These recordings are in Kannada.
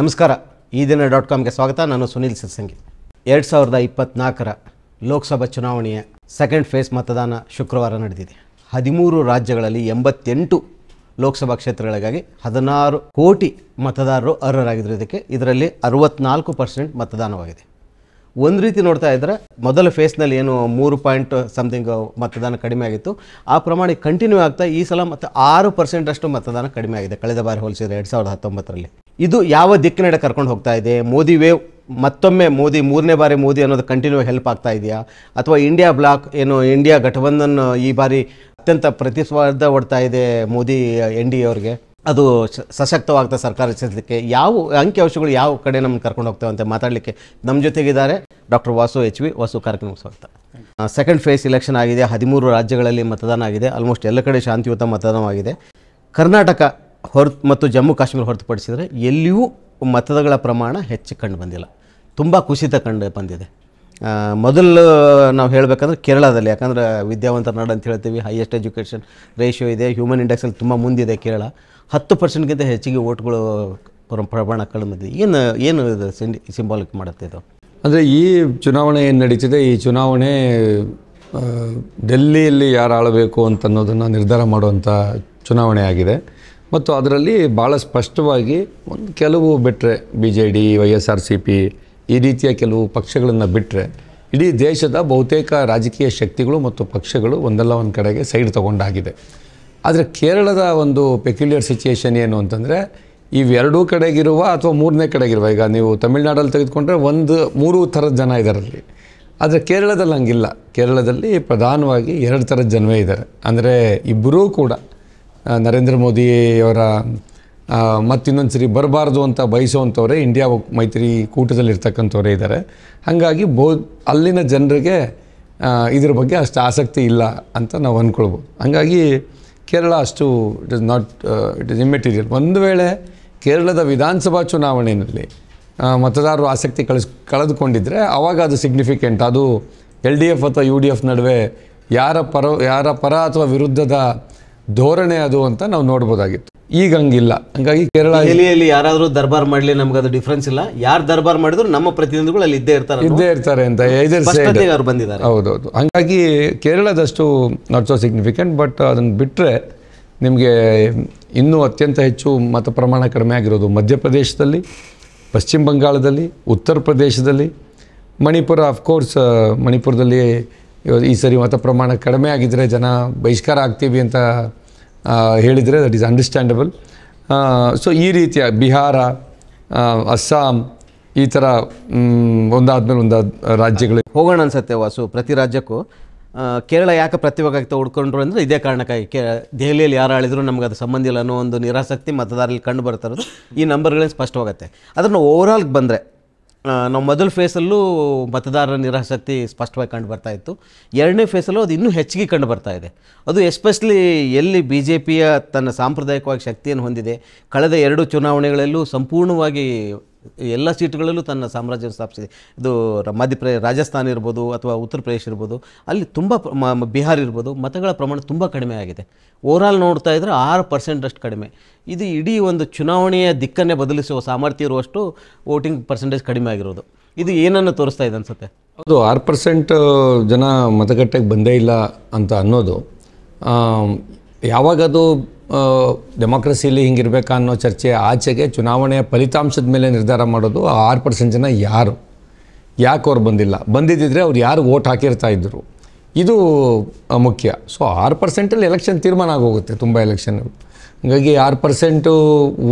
ನಮಸ್ಕಾರ ಈ ದಿನ ಡಾಟ್ ಕಾಮ್ಗೆ ಸ್ವಾಗತ ನಾನು ಸುನೀಲ್ ಸಿರ್ಸಂಗಿ ಎರಡು ಸಾವಿರದ ಇಪ್ಪತ್ತ್ನಾಲ್ಕರ ಲೋಕಸಭಾ ಚುನಾವಣೆಯ ಸೆಕೆಂಡ್ ಫೇಸ್ ಮತದಾನ ಶುಕ್ರವಾರ ನಡೆದಿದೆ ಹದಿಮೂರು ರಾಜ್ಯಗಳಲ್ಲಿ ಎಂಬತ್ತೆಂಟು ಲೋಕಸಭಾ ಕ್ಷೇತ್ರಗಳಿಗಾಗಿ ಹದಿನಾರು ಕೋಟಿ ಮತದಾರರು ಅರ್ಹರಾಗಿದ್ದರು ಇದಕ್ಕೆ ಇದರಲ್ಲಿ ಅರವತ್ನಾಲ್ಕು ಪರ್ಸೆಂಟ್ ಮತದಾನವಾಗಿದೆ ಒಂದು ರೀತಿ ನೋಡ್ತಾ ಇದ್ದರೆ ಮೊದಲ ಫೇಸ್ನಲ್ಲಿ ಏನು ಮೂರು ಪಾಯಿಂಟ್ ಸಮಥಿಂಗ್ ಮತದಾನ ಕಡಿಮೆ ಆಗಿತ್ತು ಆ ಪ್ರಮಾಣ ಕಂಟಿನ್ಯೂ ಆಗ್ತಾ ಈ ಸಲ ಮತ್ತು ಆರು ಪರ್ಸೆಂಟಷ್ಟು ಮತದಾನ ಕಡಿಮೆ ಆಗಿದೆ ಕಳೆದ ಬಾರಿ ಹೋಲಿಸಿದ್ರೆ ಎರಡು ಸಾವಿರದ ಹತ್ತೊಂಬತ್ತರಲ್ಲಿ ಇದು ಯಾವ ದಿಕ್ಕಿನಡೆ ಕರ್ಕೊಂಡು ಹೋಗ್ತಾ ಇದೆ ಮೋದಿ ವೇವ್ ಮತ್ತೊಮ್ಮೆ ಮೋದಿ ಮೂರನೇ ಬಾರಿ ಮೋದಿ ಅನ್ನೋದು ಕಂಟಿನ್ಯೂ ಹೆಲ್ಪ್ ಆಗ್ತಾ ಇದೆಯಾ ಅಥವಾ ಇಂಡಿಯಾ ಬ್ಲಾಕ್ ಏನು ಇಂಡಿಯಾ ಘಟಬಂಧನ್ ಈ ಬಾರಿ ಅತ್ಯಂತ ಪ್ರತಿಸ್ಪರ್ಧ ಹೊಡ್ತಾ ಇದೆ ಮೋದಿ ಎನ್ ಡಿ ಎ ಅವ್ರಿಗೆ ಅದು ಸಶಕ್ತವಾಗ್ತಾ ಸರ್ಕಾರ ರಚಿಸಲಿಕ್ಕೆ ಯಾವ ಅಂಕಿಅಂಶಗಳು ಯಾವ ಕಡೆ ನಮ್ಮನ್ನು ಕರ್ಕೊಂಡು ಹೋಗ್ತವೆ ಅಂತ ಮಾತಾಡಲಿಕ್ಕೆ ನಮ್ಮ ಜೊತೆಗಿದ್ದಾರೆ doctor Vasu H V Vasu ಕಾರ್ಯಕ್ರಮಕ್ಕೆ ಸ್ವಾಗತ ಸೆಕೆಂಡ್ ಫೇಸ್ ಇಲೆಕ್ಷನ್ ಆಗಿದೆ ಹದಿಮೂರು ರಾಜ್ಯಗಳಲ್ಲಿ ಮತದಾನ ಆಗಿದೆ ಆಲ್ಮೋಸ್ಟ್ ಎಲ್ಲ ಕಡೆ ಶಾಂತಿಯುತ ಮತದಾನವಾಗಿದೆ ಕರ್ನಾಟಕ ಹೊರತು ಮತ್ತು ಜಮ್ಮು ಕಾಶ್ಮೀರ ಹೊರತುಪಡಿಸಿದರೆ ಎಲ್ಲಿಯೂ ಮತಗಳ ಪ್ರಮಾಣ ಹೆಚ್ಚು ಕಂಡು ಬಂದಿಲ್ಲ ತುಂಬ ಕುಸಿತ ಕಂಡು ಬಂದಿದೆ ಮೊದಲು ನಾವು ಹೇಳಬೇಕಂದ್ರೆ ಕೇರಳದಲ್ಲಿ ಯಾಕಂದರೆ ವಿದ್ಯಾವಂತ ನಾಡು ಅಂತ ಹೇಳ್ತೀವಿ ಹೈಯೆಸ್ಟ್ ಎಜುಕೇಷನ್ ರೇಷಿಯೋ ಇದೆ ಹ್ಯೂಮನ್ ಇಂಡೆಕ್ಸಲ್ಲಿ ತುಂಬ ಮುಂದಿದೆ ಕೇರಳ ಹತ್ತು ಪರ್ಸೆಂಟ್ಗಿಂತ ಹೆಚ್ಚಿಗೆ ಓಟ್ಗಳು ಪ್ರಮಾಣ ಕಳೆದಿದೆ ಏನು ಏನು ಇದು ಸಿಂಬಾಲಿಕ್ ಮಾಡುತ್ತೆ ಇದು ಅಂದರೆ ಈ ಚುನಾವಣೆ ಏನು ನಡೀತಿದೆ ಈ ಚುನಾವಣೆ ಡೆಲ್ಲಿಯಲ್ಲಿ ಯಾರು ಆಳಬೇಕು ಅಂತ ನಿರ್ಧಾರ ಮಾಡುವಂಥ ಚುನಾವಣೆ ಆಗಿದೆ ಮತ್ತು ಅದರಲ್ಲಿ ಭಾಳ ಸ್ಪಷ್ಟವಾಗಿ ಒಂದು ಕೆಲವು ಬಿಟ್ಟರೆ B J D Y S R C P ಈ ರೀತಿಯ ಕೆಲವು ಪಕ್ಷಗಳನ್ನು ಬಿಟ್ಟರೆ ಇಡೀ ದೇಶದ ಬಹುತೇಕ ರಾಜಕೀಯ ಶಕ್ತಿಗಳು ಮತ್ತು ಪಕ್ಷಗಳು ಒಂದಲ್ಲ ಒಂದು ಕಡೆಗೆ ಸೈಡ್ ತಗೊಂಡಾಗಿದೆ ಆದರೆ ಕೇರಳದ ಒಂದು ಪೆಕ್ಯುಲಿಯರ್ ಸಿಚುಯೇಷನ್ ಏನು ಅಂತಂದರೆ ಇವೆರಡೂ ಕಡೆಗಿರುವ ಅಥವಾ ಮೂರನೇ ಕಡೆಗಿರುವ ಈಗ ನೀವು ತಮಿಳ್ನಾಡಲ್ಲಿ ತೆಗೆದುಕೊಂಡ್ರೆ ಒಂದು ಮೂರು ಥರದ ಜನ ಇದರಲ್ಲಿ ಆದರೆ ಕೇರಳದಲ್ಲಿ ಹಂಗಿಲ್ಲ ಕೇರಳದಲ್ಲಿ ಪ್ರಧಾನವಾಗಿ ಎರಡು ಥರದ ಜನವೇ ಇದ್ದಾರೆ ಅಂದರೆ ಇಬ್ಬರೂ ಕೂಡ ನರೇಂದ್ರ ಮೋದಿಯವರ ಮತ್ತಿನ್ನೊಂದು ಸರಿ ಬರಬಾರ್ದು ಅಂತ ಬಯಸುವಂಥವ್ರೆ ಇಂಡಿಯಾ ಮೈತ್ರಿ ಕೂಟದಲ್ಲಿರ್ತಕ್ಕಂಥವರೇ ಇದ್ದಾರೆ ಹಾಗಾಗಿ ಬೋ ಅಲ್ಲಿನ ಜನರಿಗೆ ಇದ್ರ ಬಗ್ಗೆ ಅಷ್ಟು ಆಸಕ್ತಿ ಇಲ್ಲ ಅಂತ ನಾವು ಅಂದ್ಕೊಳ್ಬೋದು ಹಾಗಾಗಿ ಕೇರಳ ಅಷ್ಟು it is not it is immaterial ಒಂದು ವೇಳೆ ಕೇರಳದ ವಿಧಾನಸಭಾ ಚುನಾವಣೆಯಲ್ಲಿ ಮತದಾರರು ಆಸಕ್ತಿ ಕಳಿಸ್ ಕಳೆದುಕೊಂಡಿದ್ದರೆ ಆವಾಗ ಅದು ಸಿಗ್ನಿಫಿಕೆಂಟ್ ಅದು ಎಲ್ ಡಿ ಎಫ್ ಅಥವಾ ಯು ಡಿ ಎಫ್ ನಡುವೆ ಯಾರ ಪರ ಯಾರ ಪರ ಅಥವಾ ವಿರುದ್ಧದ ಧೋರಣೆ ಅದು ಅಂತ ನಾವು ನೋಡ್ಬೋದಾಗಿತ್ತು ಈಗ ಹಂಗಿಲ್ಲ ಹಾಗಾಗಿ ಕೇರಳ ಯಾರಾದರೂ ದರ್ಬಾರ್ ಮಾಡಲಿ ನಮ್ಗೆ ಅದು ಡಿಫ್ರೆನ್ಸ್ ಇಲ್ಲ ಯಾರು ದರ್ಬಾರ್ ಮಾಡಿದ್ರು ನಮ್ಮ ಪ್ರತಿನಿಧಿಗಳು ಅಲ್ಲಿ ಇದ್ದೇ ಇರ್ತಾರೆ ಇದ್ದೇ ಇರ್ತಾರೆ ಅಂತ ಬಂದಿದ್ದಾರೆ ಹೌದೌದು ಹಂಗಾಗಿ ಕೇರಳದಷ್ಟು ನಾಟ್ ಸೋ ಸಿಗ್ನಿಫಿಕೆಂಟ್ ಬಟ್ ಅದನ್ನು ಬಿಟ್ಟರೆ ನಿಮಗೆ ಇನ್ನೂ ಅತ್ಯಂತ ಹೆಚ್ಚು ಮತ ಪ್ರಮಾಣ ಕಡಿಮೆ ಆಗಿರೋದು ಮಧ್ಯಪ್ರದೇಶದಲ್ಲಿ ಪಶ್ಚಿಮ ಬಂಗಾಳದಲ್ಲಿ ಉತ್ತರ ಪ್ರದೇಶದಲ್ಲಿ ಮಣಿಪುರ ಅಫ್ಕೋರ್ಸ್ ಮಣಿಪುರದಲ್ಲಿ ಈ ಸರಿ ಮತ ಪ್ರಮಾಣ ಕಡಿಮೆ ಆಗಿದ್ದರೆ ಜನ ಬಹಿಷ್ಕಾರ ಆಗ್ತೀವಿ ಅಂತ ಹೇಳಿದರೆ ದಟ್ ಈಸ್ ಅಂಡರ್ಸ್ಟ್ಯಾಂಡಬಲ್ ಸೊ ಈ ರೀತಿಯ ಬಿಹಾರ ಅಸ್ಸಾಂ ಈ ಥರ ಒಂದಾದ್ಮೇಲೆ ಒಂದಾದ ರಾಜ್ಯಗಳು ಹೋಗೋಣ ಅನ್ಸುತ್ತೆ ವಾಸು ಪ್ರತಿ ರಾಜ್ಯಕ್ಕೂ ಕೇರಳ ಯಾಕೆ ಪ್ರತಿಭಾಗಿತ ಉಡ್ಕೊಂಡ್ರು ಅಂದರೆ ಇದೇ ಕಾರಣಕ್ಕಾಗಿ ಕೇ ದೆಹಲಿಯಲ್ಲಿ ಯಾರು ಆಳಿದ್ರು ನಮ್ಗೆ ಅದು ಸಂಬಂಧ ಇಲ್ಲ ಅನ್ನೋ ಒಂದು ನಿರಾಸಕ್ತಿ ಮತದಾರರಲ್ಲಿ ಕಂಡು ಬರ್ತಾ ಇರೋದು ಈ ನಂಬರ್ಗಳೇ ಸ್ಪಷ್ಟವಾಗುತ್ತೆ ಅದನ್ನು ಆಲ್ಗೆ ಬಂದರೆ ನಾವು ಮೊದಲ ಫೇಸಲ್ಲೂ ಮತದಾರರ ನಿರಾಸಕ್ತಿ ಸ್ಪಷ್ಟವಾಗಿ ಕಂಡು ಬರ್ತಾ ಇತ್ತು ಎರಡನೇ ಫೇಸಲ್ಲೂ ಅದು ಇನ್ನೂ ಹೆಚ್ಚಿಗೆ ಕಂಡು ಬರ್ತಾ ಇದೆ ಅದು ಎಸ್ಪೆಷಲಿ ಎಲ್ಲಿ ಬಿ ಜೆ ಪಿಯ ತನ್ನ ಸಾಂಪ್ರದಾಯಿಕವಾಗಿ ಶಕ್ತಿಯನ್ನು ಹೊಂದಿದೆ ಕಳೆದ ಎರಡು ಚುನಾವಣೆಗಳಲ್ಲೂ ಸಂಪೂರ್ಣವಾಗಿ ಎಲ್ಲ ಸೀಟ್ಗಳಲ್ಲೂ ತನ್ನ ಸಾಮ್ರಾಜ್ಯ ಸ್ಥಾಪಿಸಿದೆ ಇದು ಮಧ್ಯಪ್ರದೇಶ ರಾಜಸ್ಥಾನ ಇರ್ಬೋದು ಅಥವಾ ಉತ್ತರ ಪ್ರದೇಶ ಇರ್ಬೋದು ಅಲ್ಲಿ ತುಂಬ ಬಿಹಾರ್ ಇರ್ಬೋದು ಮತಗಳ ಪ್ರಮಾಣ ತುಂಬ ಕಡಿಮೆ ಆಗಿದೆ ಆಲ್ ನೋಡ್ತಾ ಇದ್ದರೆ ಆರು ಪರ್ಸೆಂಟಷ್ಟು ಕಡಿಮೆ ಇದು ಇಡೀ ಒಂದು ಚುನಾವಣೆಯ ದಿಕ್ಕನ್ನೇ ಬದಲಿಸುವ ಸಾಮರ್ಥ್ಯ ಇರುವಷ್ಟು ವೋಟಿಂಗ್ ಪರ್ಸೆಂಟೇಜ್ ಕಡಿಮೆ ಆಗಿರೋದು ಇದು ಏನನ್ನು ತೋರಿಸ್ತಾ ಇದೆ ಅನಿಸುತ್ತೆ ಹೌದು ಆರು ಪರ್ಸೆಂಟ್ ಜನ ಮತಗಟ್ಟೆಗೆ ಬಂದೇ ಇಲ್ಲ ಅಂತ ಅನ್ನೋದು ಯಾವಾಗ ಅದು ಡೆಮೋಕ್ರಸಿಯಲ್ಲಿ ಹಿಂಗಿರಬೇಕಾ ಅನ್ನೋ ಚರ್ಚೆ ಆಚೆಗೆ ಚುನಾವಣೆಯ ಫಲಿತಾಂಶದ ಮೇಲೆ ನಿರ್ಧಾರ ಮಾಡೋದು ಆರು ಪರ್ಸೆಂಟ್ ಜನ ಯಾರು ಯಾಕೆ ಅವ್ರು ಬಂದಿಲ್ಲ ಬಂದಿದ್ದರೆ ಅವ್ರು ಯಾರು ಓಟ್ ಹಾಕಿರ್ತಾ ಇದ್ದರು ಇದು ಮುಖ್ಯ ಸೊ ಆರು ಪರ್ಸೆಂಟಲ್ಲಿ ಎಲೆಕ್ಷನ್ ತೀರ್ಮಾನ ಆಗೋಗುತ್ತೆ ತುಂಬ ಎಲೆಕ್ಷನ್ ಹಾಗಾಗಿ ಆರು ಪರ್ಸೆಂಟು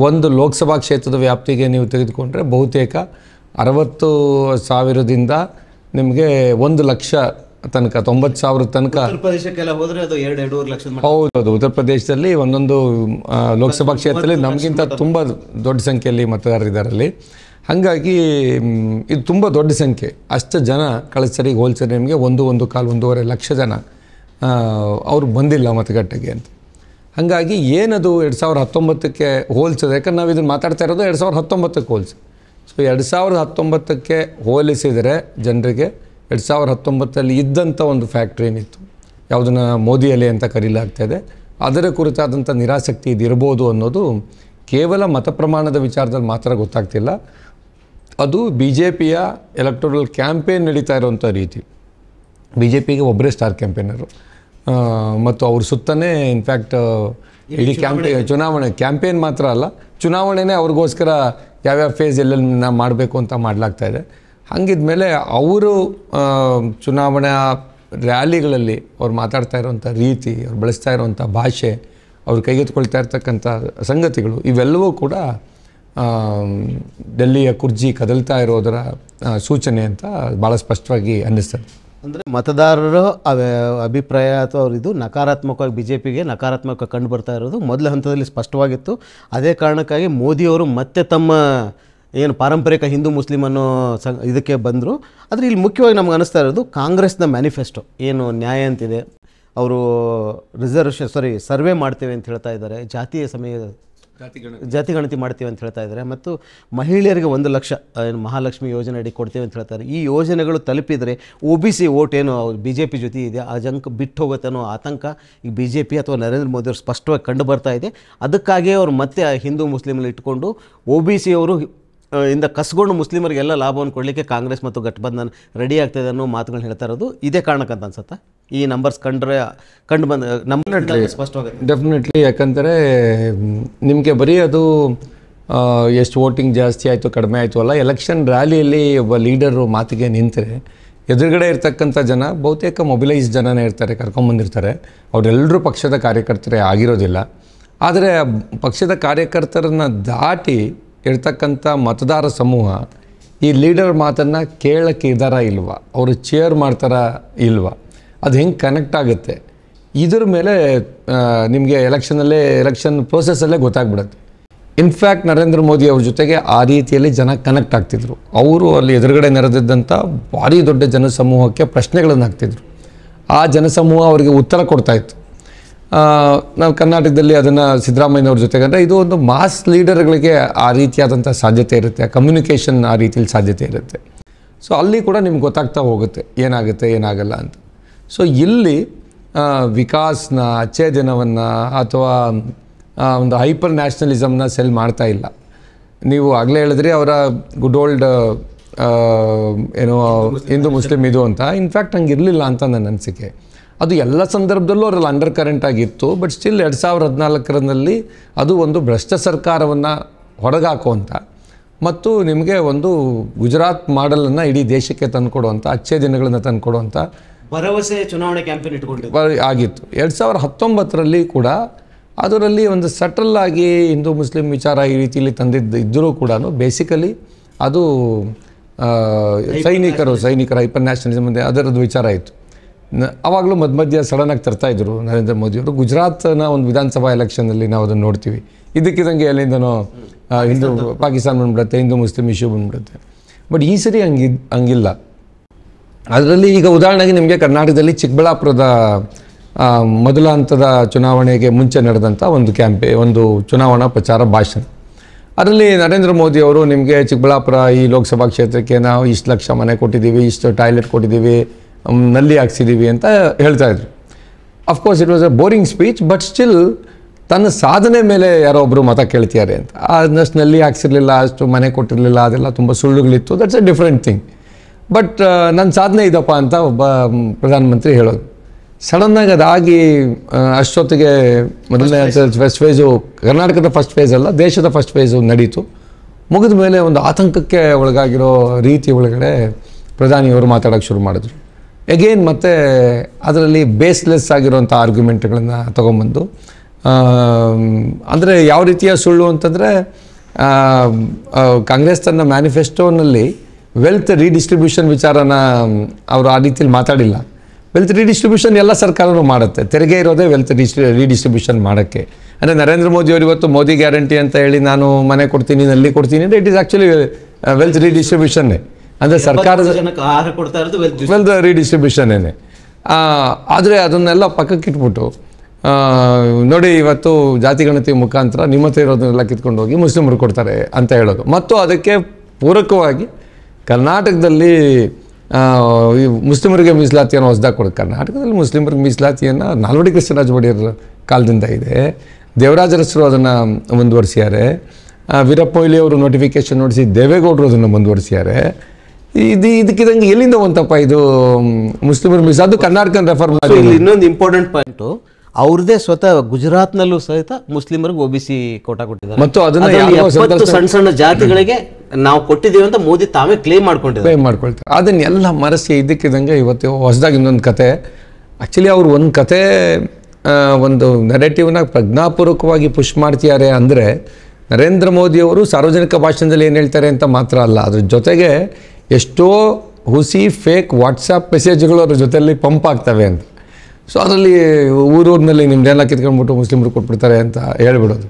ಒಂದು ಲೋಕಸಭಾ ಕ್ಷೇತ್ರದ ವ್ಯಾಪ್ತಿಗೆ ನೀವು ತೆಗೆದುಕೊಂಡ್ರೆ ಬಹುತೇಕ ಅರವತ್ತು ಸಾವಿರದಿಂದ ನಿಮಗೆ ಒಂದು ಲಕ್ಷ ತನಕ ತೊಂಬತ್ತು ಸಾವಿರದ ತನಕ ಹೌದೌದು ಹೌದು ಹೌದು ಉತ್ತರ ಪ್ರದೇಶದಲ್ಲಿ ಒಂದೊಂದು ಲೋಕಸಭಾ ಕ್ಷೇತ್ರದಲ್ಲಿ ನಮಗಿಂತ ತುಂಬ ದೊಡ್ಡ ಸಂಖ್ಯೆಯಲ್ಲಿ ಮತದಾರರಿದ್ದಾರೆ ಹಾಗಾಗಿ ಇದು ತುಂಬ ದೊಡ್ಡ ಸಂಖ್ಯೆ ಅಷ್ಟು ಜನ ಕಳೆದ ಹೋಲ್ಸರಿ ನಿಮಗೆ ಒಂದು ಒಂದು ಕಾಲು ಒಂದೂವರೆ ಲಕ್ಷ ಜನ ಅವ್ರು ಬಂದಿಲ್ಲ ಮತಗಟ್ಟೆಗೆ ಅಂತ ಹಾಗಾಗಿ ಏನದು ಎರಡು ಸಾವಿರದ ಹತ್ತೊಂಬತ್ತಕ್ಕೆ ಹೋಲಿಸೋದು ಯಾಕಂದ್ರೆ ನಾವು ಇದನ್ನು ಮಾತಾಡ್ತಾ ಇರೋದು ಎರಡು ಸಾವಿರದ ಹತ್ತೊಂಬತ್ತಕ್ಕೆ ಹೋಲಿಸಿ ಸೊ ಎರಡು ಸಾವಿರದ ಹತ್ತೊಂಬತ್ತಕ್ಕೆ ಹೋಲಿಸಿದರೆ ಜನರಿಗೆ ಎರಡು ಸಾವಿರ ಹತ್ತೊಂಬತ್ತರಲ್ಲಿ ಇದ್ದಂಥ ಒಂದು ಫ್ಯಾಕ್ಟ್ರಿ ಏನಿತ್ತು ಯಾವುದನ್ನು ಮೋದಿ ಅಲೆ ಅಂತ ಕರೀಲಾಗ್ತಾ ಇದೆ ಅದರ ಕುರಿತಾದಂಥ ನಿರಾಸಕ್ತಿ ಇದಿರ್ಬೋದು ಅನ್ನೋದು ಕೇವಲ ಮತ ಪ್ರಮಾಣದ ವಿಚಾರದಲ್ಲಿ ಮಾತ್ರ ಗೊತ್ತಾಗ್ತಿಲ್ಲ ಅದು ಬಿ ಜೆ ಪಿಯ ಎಲೆಕ್ಟ್ರಲ್ ಕ್ಯಾಂಪೇನ್ ನಡೀತಾ ಇರೋವಂಥ ರೀತಿ ಬಿ ಜೆ ಪಿಗೆ ಒಬ್ಬರೇ ಸ್ಟಾರ್ ಕ್ಯಾಂಪೇನರು ಮತ್ತು ಅವ್ರ ಸುತ್ತನೇ ಇನ್ಫ್ಯಾಕ್ಟ್ ಇಡೀ ಕ್ಯಾಂಪೇ ಚುನಾವಣೆ ಕ್ಯಾಂಪೇನ್ ಮಾತ್ರ ಅಲ್ಲ ಚುನಾವಣೆನೇ ಅವ್ರಿಗೋಸ್ಕರ ಯಾವ್ಯಾವ ಫೇಸ್ ಎಲ್ಲೆಲ್ಲಿ ನಾವು ಮಾಡಬೇಕು ಅಂತ ಮಾಡಲಾಗ್ತಾ ಇದೆ ಮೇಲೆ ಅವರು ಚುನಾವಣಾ ರ್ಯಾಲಿಗಳಲ್ಲಿ ಅವ್ರು ಮಾತಾಡ್ತಾ ಇರೋವಂಥ ರೀತಿ ಅವ್ರು ಬಳಸ್ತಾ ಇರೋವಂಥ ಭಾಷೆ ಅವ್ರು ಕೈಗೆತ್ಕೊಳ್ತಾ ಇರ್ತಕ್ಕಂಥ ಸಂಗತಿಗಳು ಇವೆಲ್ಲವೂ ಕೂಡ ಡೆಲ್ಲಿಯ ಕುರ್ಜಿ ಕದಲ್ತಾ ಇರೋದರ ಸೂಚನೆ ಅಂತ ಭಾಳ ಸ್ಪಷ್ಟವಾಗಿ ಅನ್ನಿಸ್ತದೆ ಅಂದರೆ ಮತದಾರರು ಅಭಿಪ್ರಾಯ ಅಥವಾ ಅವರಿದು ನಕಾರಾತ್ಮಕವಾಗಿ ಬಿ ಜೆ ಪಿಗೆ ನಕಾರಾತ್ಮಕ ಕಂಡು ಬರ್ತಾ ಇರೋದು ಮೊದಲ ಹಂತದಲ್ಲಿ ಸ್ಪಷ್ಟವಾಗಿತ್ತು ಅದೇ ಕಾರಣಕ್ಕಾಗಿ ಮೋದಿಯವರು ಮತ್ತೆ ತಮ್ಮ ಏನು ಪಾರಂಪರಿಕ ಹಿಂದೂ ಮುಸ್ಲಿಮ್ ಅನ್ನೋ ಸಂ ಇದಕ್ಕೆ ಬಂದರು ಆದರೆ ಇಲ್ಲಿ ಮುಖ್ಯವಾಗಿ ನಮ್ಗೆ ಅನ್ನಿಸ್ತಾ ಇರೋದು ಕಾಂಗ್ರೆಸ್ನ ಮ್ಯಾನಿಫೆಸ್ಟೋ ಏನು ನ್ಯಾಯ ಅಂತಿದೆ ಅವರು ರಿಸರ್ವೇಷನ್ ಸಾರಿ ಸರ್ವೆ ಮಾಡ್ತೇವೆ ಅಂತ ಹೇಳ್ತಾ ಇದ್ದಾರೆ ಜಾತಿಯ ಸಮಯ ಜಾತಿ ಗಣತಿ ಮಾಡ್ತೀವಿ ಅಂತ ಹೇಳ್ತಾ ಇದ್ದಾರೆ ಮತ್ತು ಮಹಿಳೆಯರಿಗೆ ಒಂದು ಲಕ್ಷ ಏನು ಮಹಾಲಕ್ಷ್ಮಿ ಯೋಜನೆ ಅಡಿ ಕೊಡ್ತೇವೆ ಅಂತ ಹೇಳ್ತಾರೆ ಈ ಯೋಜನೆಗಳು ತಲುಪಿದರೆ ಒ ಬಿ ಸಿ ಓಟ್ ಏನು ಬಿ ಜೆ ಪಿ ಜೊತೆ ಇದೆ ಆ ಜಂಕ್ ಬಿಟ್ಟು ಹೋಗುತ್ತೆ ಅನ್ನೋ ಆತಂಕ ಈ ಬಿ ಜೆ ಪಿ ಅಥವಾ ನರೇಂದ್ರ ಮೋದಿ ಅವರು ಸ್ಪಷ್ಟವಾಗಿ ಕಂಡು ಬರ್ತಾ ಇದೆ ಅದಕ್ಕಾಗಿಯೇ ಅವರು ಮತ್ತೆ ಹಿಂದೂ ಮುಸ್ಲಿಮಲ್ಲಿ ಇಟ್ಕೊಂಡು ಒ ಬಿ ಸಿ ಅವರು ಇಂದ ಕಸ್ಗೊಂಡು ಮುಸ್ಲಿಮರಿಗೆಲ್ಲ ಲಾಭವನ್ನು ಕೊಡಲಿಕ್ಕೆ ಕಾಂಗ್ರೆಸ್ ಮತ್ತು ಗಠಬಂಧನ್ ರೆಡಿ ಆಗ್ತದೆ ಅನ್ನೋ ಮಾತುಗಳನ್ನ ಹೇಳ್ತಾ ಇರೋದು ಇದೇ ಕಾರಣಕ್ಕಂತ ಅನ್ಸುತ್ತಾ ಈ ನಂಬರ್ಸ್ ಕಂಡ್ರೆ ಕಂಡು ಬಂದ ನಮ್ಮ ಸ್ಪಷ್ಟವಾಗುತ್ತೆ ಡೆಫಿನೆಟ್ಲಿ ಯಾಕಂದರೆ ನಿಮಗೆ ಬರೀ ಅದು ಎಷ್ಟು ವೋಟಿಂಗ್ ಜಾಸ್ತಿ ಆಯಿತು ಕಡಿಮೆ ಆಯಿತು ಅಲ್ಲ ಎಲೆಕ್ಷನ್ ರ್ಯಾಲಿಯಲ್ಲಿ ಒಬ್ಬ ಲೀಡರು ಮಾತಿಗೆ ನಿಂತರೆ ಎದುರುಗಡೆ ಇರ್ತಕ್ಕಂಥ ಜನ ಬಹುತೇಕ ಮೊಬಿಲೈಸ್ ಜನನೇ ಇರ್ತಾರೆ ಕರ್ಕೊಂಬಂದಿರ್ತಾರೆ ಅವರೆಲ್ಲರೂ ಪಕ್ಷದ ಕಾರ್ಯಕರ್ತರೇ ಆಗಿರೋದಿಲ್ಲ ಆದರೆ ಪಕ್ಷದ ಕಾರ್ಯಕರ್ತರನ್ನು ದಾಟಿ ಇರ್ತಕ್ಕಂಥ ಮತದಾರ ಸಮೂಹ ಈ ಲೀಡರ್ ಮಾತನ್ನು ಕೇಳೋಕ್ಕೆ ಇದ್ದಾರಾ ಇಲ್ವ ಅವರು ಚೇರ್ ಮಾಡ್ತಾರ ಇಲ್ವ ಅದು ಹೆಂಗೆ ಕನೆಕ್ಟ್ ಆಗುತ್ತೆ ಇದ್ರ ಮೇಲೆ ನಿಮಗೆ ಎಲೆಕ್ಷನಲ್ಲೇ ಎಲೆಕ್ಷನ್ ಪ್ರೋಸೆಸ್ಸಲ್ಲೇ ಗೊತ್ತಾಗ್ಬಿಡುತ್ತೆ ಇನ್ಫ್ಯಾಕ್ಟ್ ನರೇಂದ್ರ ಮೋದಿ ಅವ್ರ ಜೊತೆಗೆ ಆ ರೀತಿಯಲ್ಲಿ ಜನ ಕನೆಕ್ಟ್ ಆಗ್ತಿದ್ರು ಅವರು ಅಲ್ಲಿ ಎದುರುಗಡೆ ನೆರೆದಿದ್ದಂಥ ಭಾರಿ ದೊಡ್ಡ ಜನಸಮೂಹಕ್ಕೆ ಪ್ರಶ್ನೆಗಳನ್ನು ಹಾಕ್ತಿದ್ರು ಆ ಜನಸಮೂಹ ಅವರಿಗೆ ಉತ್ತರ ಕೊಡ್ತಾಯಿತ್ತು ನಾವು ಕರ್ನಾಟಕದಲ್ಲಿ ಅದನ್ನು ಸಿದ್ದರಾಮಯ್ಯನವ್ರ ಅಂದರೆ ಇದು ಒಂದು ಮಾಸ್ ಲೀಡರ್ಗಳಿಗೆ ಆ ರೀತಿಯಾದಂಥ ಸಾಧ್ಯತೆ ಇರುತ್ತೆ ಕಮ್ಯುನಿಕೇಷನ್ ಆ ರೀತಿಯಲ್ಲಿ ಸಾಧ್ಯತೆ ಇರುತ್ತೆ ಸೊ ಅಲ್ಲಿ ಕೂಡ ನಿಮ್ಗೆ ಗೊತ್ತಾಗ್ತಾ ಹೋಗುತ್ತೆ ಏನಾಗುತ್ತೆ ಏನಾಗಲ್ಲ ಅಂತ ಸೊ ಇಲ್ಲಿ ವಿಕಾಸ್ನ ಅಚ್ಚೇದನವನ್ನು ಅಥವಾ ಒಂದು ಹೈಪರ್ ನ್ಯಾಷನಲಿಸಮ್ನ ಸೆಲ್ ಮಾಡ್ತಾ ಇಲ್ಲ ನೀವು ಆಗಲೇ ಹೇಳಿದ್ರಿ ಅವರ ಗುಡ್ ಓಲ್ಡ್ ಏನೋ ಹಿಂದೂ ಮುಸ್ಲಿಮ್ ಇದು ಅಂತ ಇನ್ಫ್ಯಾಕ್ಟ್ ಹಂಗೆ ಇರಲಿಲ್ಲ ಅಂತ ನನ್ನ ಅನಿಸಿಕೆ ಅದು ಎಲ್ಲ ಸಂದರ್ಭದಲ್ಲೂ ಅವರಲ್ಲಿ ಅಂಡರ್ ಕರೆಂಟ್ ಆಗಿತ್ತು ಬಟ್ ಸ್ಟಿಲ್ ಎರಡು ಸಾವಿರದ ಹದಿನಾಲ್ಕರಲ್ಲಿ ಅದು ಒಂದು ಭ್ರಷ್ಟ ಸರ್ಕಾರವನ್ನು ಹೊರಗಾಕುವಂಥ ಮತ್ತು ನಿಮಗೆ ಒಂದು ಗುಜರಾತ್ ಮಾಡಲನ್ನು ಇಡೀ ದೇಶಕ್ಕೆ ತಂದುಕೊಡುವಂಥ ಅಚ್ಚೆ ದಿನಗಳನ್ನು ತಂದುಕೊಡುವಂಥ ಭರವಸೆ ಚುನಾವಣೆ ಕ್ಯಾಂಪೇನ್ ಇಟ್ಕೊಂಡು ಆಗಿತ್ತು ಎರಡು ಸಾವಿರದ ಹತ್ತೊಂಬತ್ತರಲ್ಲಿ ಕೂಡ ಅದರಲ್ಲಿ ಒಂದು ಸಟಲ್ ಆಗಿ ಹಿಂದೂ ಮುಸ್ಲಿಂ ವಿಚಾರ ಈ ರೀತಿಯಲ್ಲಿ ತಂದಿದ್ದು ಇದ್ದರೂ ಕೂಡ ಬೇಸಿಕಲಿ ಅದು ಸೈನಿಕರು ಸೈನಿಕರ ಹೈಪರ್ ನ್ಯಾಷನಲಿಸಮ್ ಅದರದ್ದು ವಿಚಾರ ಇತ್ತು ಆವಾಗಲೂ ಮಧ್ಯ ಮಧ್ಯ ಸಡನ್ನಾಗಿ ತರ್ತಾಯಿದ್ರು ನರೇಂದ್ರ ಮೋದಿಯವರು ಗುಜರಾತ್ನ ಒಂದು ವಿಧಾನಸಭಾ ಎಲೆಕ್ಷನಲ್ಲಿ ನಾವು ಅದನ್ನು ನೋಡ್ತೀವಿ ಇದಕ್ಕಿದ್ದಂಗೆ ಅಲ್ಲಿಂದನೋ ಹಿಂದೂ ಪಾಕಿಸ್ತಾನ ಬಂದ್ಬಿಡುತ್ತೆ ಹಿಂದೂ ಮುಸ್ಲಿಂ ಇಶ್ಯೂ ಬಂದ್ಬಿಡುತ್ತೆ ಬಟ್ ಈ ಸರಿ ಹಂಗಿ ಹಂಗಿಲ್ಲ ಅದರಲ್ಲಿ ಈಗ ಉದಾಹರಣೆಗೆ ನಿಮಗೆ ಕರ್ನಾಟಕದಲ್ಲಿ ಚಿಕ್ಕಬಳ್ಳಾಪುರದ ಮೊದಲ ಹಂತದ ಚುನಾವಣೆಗೆ ಮುಂಚೆ ನಡೆದಂಥ ಒಂದು ಕ್ಯಾಂಪೇ ಒಂದು ಚುನಾವಣಾ ಪ್ರಚಾರ ಭಾಷಣ ಅದರಲ್ಲಿ ನರೇಂದ್ರ ಮೋದಿ ಅವರು ನಿಮಗೆ ಚಿಕ್ಕಬಳ್ಳಾಪುರ ಈ ಲೋಕಸಭಾ ಕ್ಷೇತ್ರಕ್ಕೆ ನಾವು ಇಷ್ಟು ಲಕ್ಷ ಮನೆ ಕೊಟ್ಟಿದ್ದೀವಿ ಇಷ್ಟು ಟಾಯ್ಲೆಟ್ ಕೊಟ್ಟಿದ್ದೀವಿ ನಲ್ಲಿ ಹಾಕ್ಸಿದ್ದೀವಿ ಅಂತ ಹೇಳ್ತಾ ಇದ್ರು of course it was a boring speech but still ತನ್ನ ಸಾಧನೆ ಮೇಲೆ ಯಾರೋ ಒಬ್ಬರು ಮತ ಕೇಳ್ತಿದ್ದಾರೆ ಅಂತ ಅದನ್ನಷ್ಟು ನಲ್ಲಿ ಹಾಕ್ಸಿರಲಿಲ್ಲ ಅಷ್ಟು ಮನೆ ಕೊಟ್ಟಿರಲಿಲ್ಲ ಅದೆಲ್ಲ ತುಂಬ ಸುಳ್ಳುಗಳಿತ್ತು that's a different thing but ನನ್ನ ಸಾಧನೆ ಇದಪ್ಪ ಅಂತ ಒಬ್ಬ ಪ್ರಧಾನಮಂತ್ರಿ ಹೇಳೋದು ಸಡನ್ನಾಗಿ ಅದಾಗಿ ಅಷ್ಟೊತ್ತಿಗೆ ಮೊದಲನೇ ಫಸ್ಟ್ ಫೇಸು ಕರ್ನಾಟಕದ ಫಸ್ಟ್ ಫೇಸ್ ಅಲ್ಲ ದೇಶದ ಫಸ್ಟ್ ಫೇಸು ನಡೀತು ಮುಗಿದ ಮೇಲೆ ಒಂದು ಆತಂಕಕ್ಕೆ ಒಳಗಾಗಿರೋ ರೀತಿ ಒಳಗಡೆ ಪ್ರಧಾನಿಯವರು ಮಾತಾಡೋಕ್ಕೆ ಶುರು ಮಾಡಿದ್ರು ಎಗೇನ್ ಮತ್ತು ಅದರಲ್ಲಿ ಬೇಸ್ಲೆಸ್ ಆಗಿರುವಂಥ ಆರ್ಗ್ಯುಮೆಂಟ್ಗಳನ್ನು ತೊಗೊಂಬಂದು ಅಂದರೆ ಯಾವ ರೀತಿಯ ಸುಳ್ಳು ಅಂತಂದರೆ ಕಾಂಗ್ರೆಸ್ ತನ್ನ ಮ್ಯಾನಿಫೆಸ್ಟೋನಲ್ಲಿ ವೆಲ್ತ್ ರೀಡಿಸ್ಟ್ರಿಬ್ಯೂಷನ್ ವಿಚಾರನ ಅವರು ಆ ರೀತಿಯಲ್ಲಿ ಮಾತಾಡಿಲ್ಲ ವೆಲ್ತ್ ರೀಡಿಸ್ಟ್ರಿಬ್ಯೂಷನ್ ಎಲ್ಲ ಸರ್ಕಾರನೂ ಮಾಡುತ್ತೆ ತೆರಿಗೆ ಇರೋದೇ ವೆಲ್ತ್ ಡಿಸ್ಟ್ರಿ ರೀಡಿಸ್ಟ್ರಿಬ್ಯೂಷನ್ ಮಾಡೋಕ್ಕೆ ಅಂದರೆ ನರೇಂದ್ರ ಮೋದಿಯವರು ಇವತ್ತು ಮೋದಿ ಗ್ಯಾರಂಟಿ ಅಂತ ಹೇಳಿ ನಾನು ಮನೆ ಕೊಡ್ತೀನಿ ನಲ್ಲಿ ಕೊಡ್ತೀನಿ ಅಂದರೆ ಇಟ್ ಈಸ್ ಆ್ಯಕ್ಚುಲಿ ವೆಲ್ತ್ ರೀಡಿಸ್ಟ್ರಿಬ್ಯೂಷನ್ನೇ ಅಂದರೆ ಸರ್ಕಾರದ ಆಹಾರ ಕೊಡ್ತಾ ಇರೋದು ರೀಡಿಸ್ಟ್ರಿಬ್ಯೂಷನ್ನೇ ಆದರೆ ಅದನ್ನೆಲ್ಲ ಪಕ್ಕಕ್ಕಿಟ್ಬಿಟ್ಟು ನೋಡಿ ಇವತ್ತು ಜಾತಿ ಗಣತಿ ಮುಖಾಂತರ ನಿಮ್ಮ ಹತ್ರ ಇರೋದನ್ನೆಲ್ಲ ಕಿತ್ಕೊಂಡು ಹೋಗಿ ಮುಸ್ಲಿಮರು ಕೊಡ್ತಾರೆ ಅಂತ ಹೇಳೋದು ಮತ್ತು ಅದಕ್ಕೆ ಪೂರಕವಾಗಿ ಕರ್ನಾಟಕದಲ್ಲಿ ಈ ಮುಸ್ಲಿಮರಿಗೆ ಮೀಸಲಾತಿಯನ್ನು ಹೊಸದಾಗಿ ಕೊಡೋದು ಕರ್ನಾಟಕದಲ್ಲಿ ಮುಸ್ಲಿಮರಿಗೆ ಮೀಸಲಾತಿಯನ್ನು ನಾಲ್ವಡಿ ಕೃಷ್ಣರಾಜ ಒಡೆಯರ ಕಾಲದಿಂದ ಇದೆ ದೇವರಾಜರಸರು ಅದನ್ನು ಮುಂದುವರಿಸಿದ್ದಾರೆ ವೀರಪ್ಪ ಮೊಯ್ಲಿ ಅವರು ನೋಟಿಫಿಕೇಶನ್ ನೋಡಿಸಿ ದೇವೇಗೌಡರು ಅದನ್ನು ಮುಂದುವರಿಸಿದ್ದಾರೆ ಇದು ಇದಕ್ಕಿದಂಗೆ ಎಲ್ಲಿಂದ ಒಂತಪ್ಪ ಇದು ಮುಸ್ಲಿಮರ್ ಮಿಸ್ ಅದು ಕರ್ನಾಟಕ ರೆಫರ್ ಮಾಡಿ ಇನ್ನೊಂದು ಇಂಪಾರ್ಟೆಂಟ್ ಪಾಯಿಂಟು ಅವ್ರದೇ ಸ್ವತಃ ಗುಜರಾತ್ನಲ್ಲೂ ಸಹಿತ ಮುಸ್ಲಿಮರಿಗೆ ಒ ಬಿ ಸಿ ಕೋಟಾ ಕೊಟ್ಟಿದ್ದಾರೆ ಮತ್ತು ಅದನ್ನ ಸಣ್ಣ ಸಣ್ಣ ಜಾತಿಗಳಿಗೆ ನಾವು ಕೊಟ್ಟಿದ್ದೀವಿ ಅಂತ ಮೋದಿ ತಾವೇ ಕ್ಲೇಮ್ ಮಾಡ್ಕೊಂಡಿದ್ದಾರೆ ಕ್ಲೇಮ್ ಮಾಡ್ಕೊಳ್ತಾರೆ ಅದನ್ನೆಲ್ಲ ಮರೆಸಿ ಇದಕ್ಕಿದಂಗೆ ಇವತ್ತು ಹೊಸದಾಗಿ ಇನ್ನೊಂದು ಕತೆ ಆ್ಯಕ್ಚುಲಿ ಅವ್ರು ಒಂದು ಕತೆ ಒಂದು ನೆರೆಟಿವ್ನ ಪ್ರಜ್ಞಾಪೂರ್ವಕವಾಗಿ ಪುಷ್ ಮಾಡ್ತಿದ್ದಾರೆ ಅಂದರೆ ನರೇಂದ್ರ ಮೋದಿಯವರು ಸಾರ್ವಜನಿಕ ಭಾಷಣದಲ್ಲಿ ಏನು ಹೇಳ್ತಾರೆ ಅಂತ ಮಾತ್ರ ಅಲ್ಲ ಅದ್ರ ಜೊತೆಗೆ ಎಷ್ಟೋ ಹುಸಿ ಫೇಕ್ ವಾಟ್ಸಪ್ ಮೆಸೇಜ್ಗಳು ಅವ್ರ ಜೊತೆಯಲ್ಲಿ ಪಂಪ್ ಆಗ್ತವೆ ಅಂತ ಸೊ ಅದರಲ್ಲಿ ಊರೂರಿನಲ್ಲಿ ನಿಮ್ಮದೆಲ್ಲ ಕಿತ್ಕೊಂಡ್ಬಿಟ್ಟು ಮುಸ್ಲಿಮರು ಕೊಟ್ಬಿಡ್ತಾರೆ ಅಂತ ಹೇಳ್ಬಿಡೋದು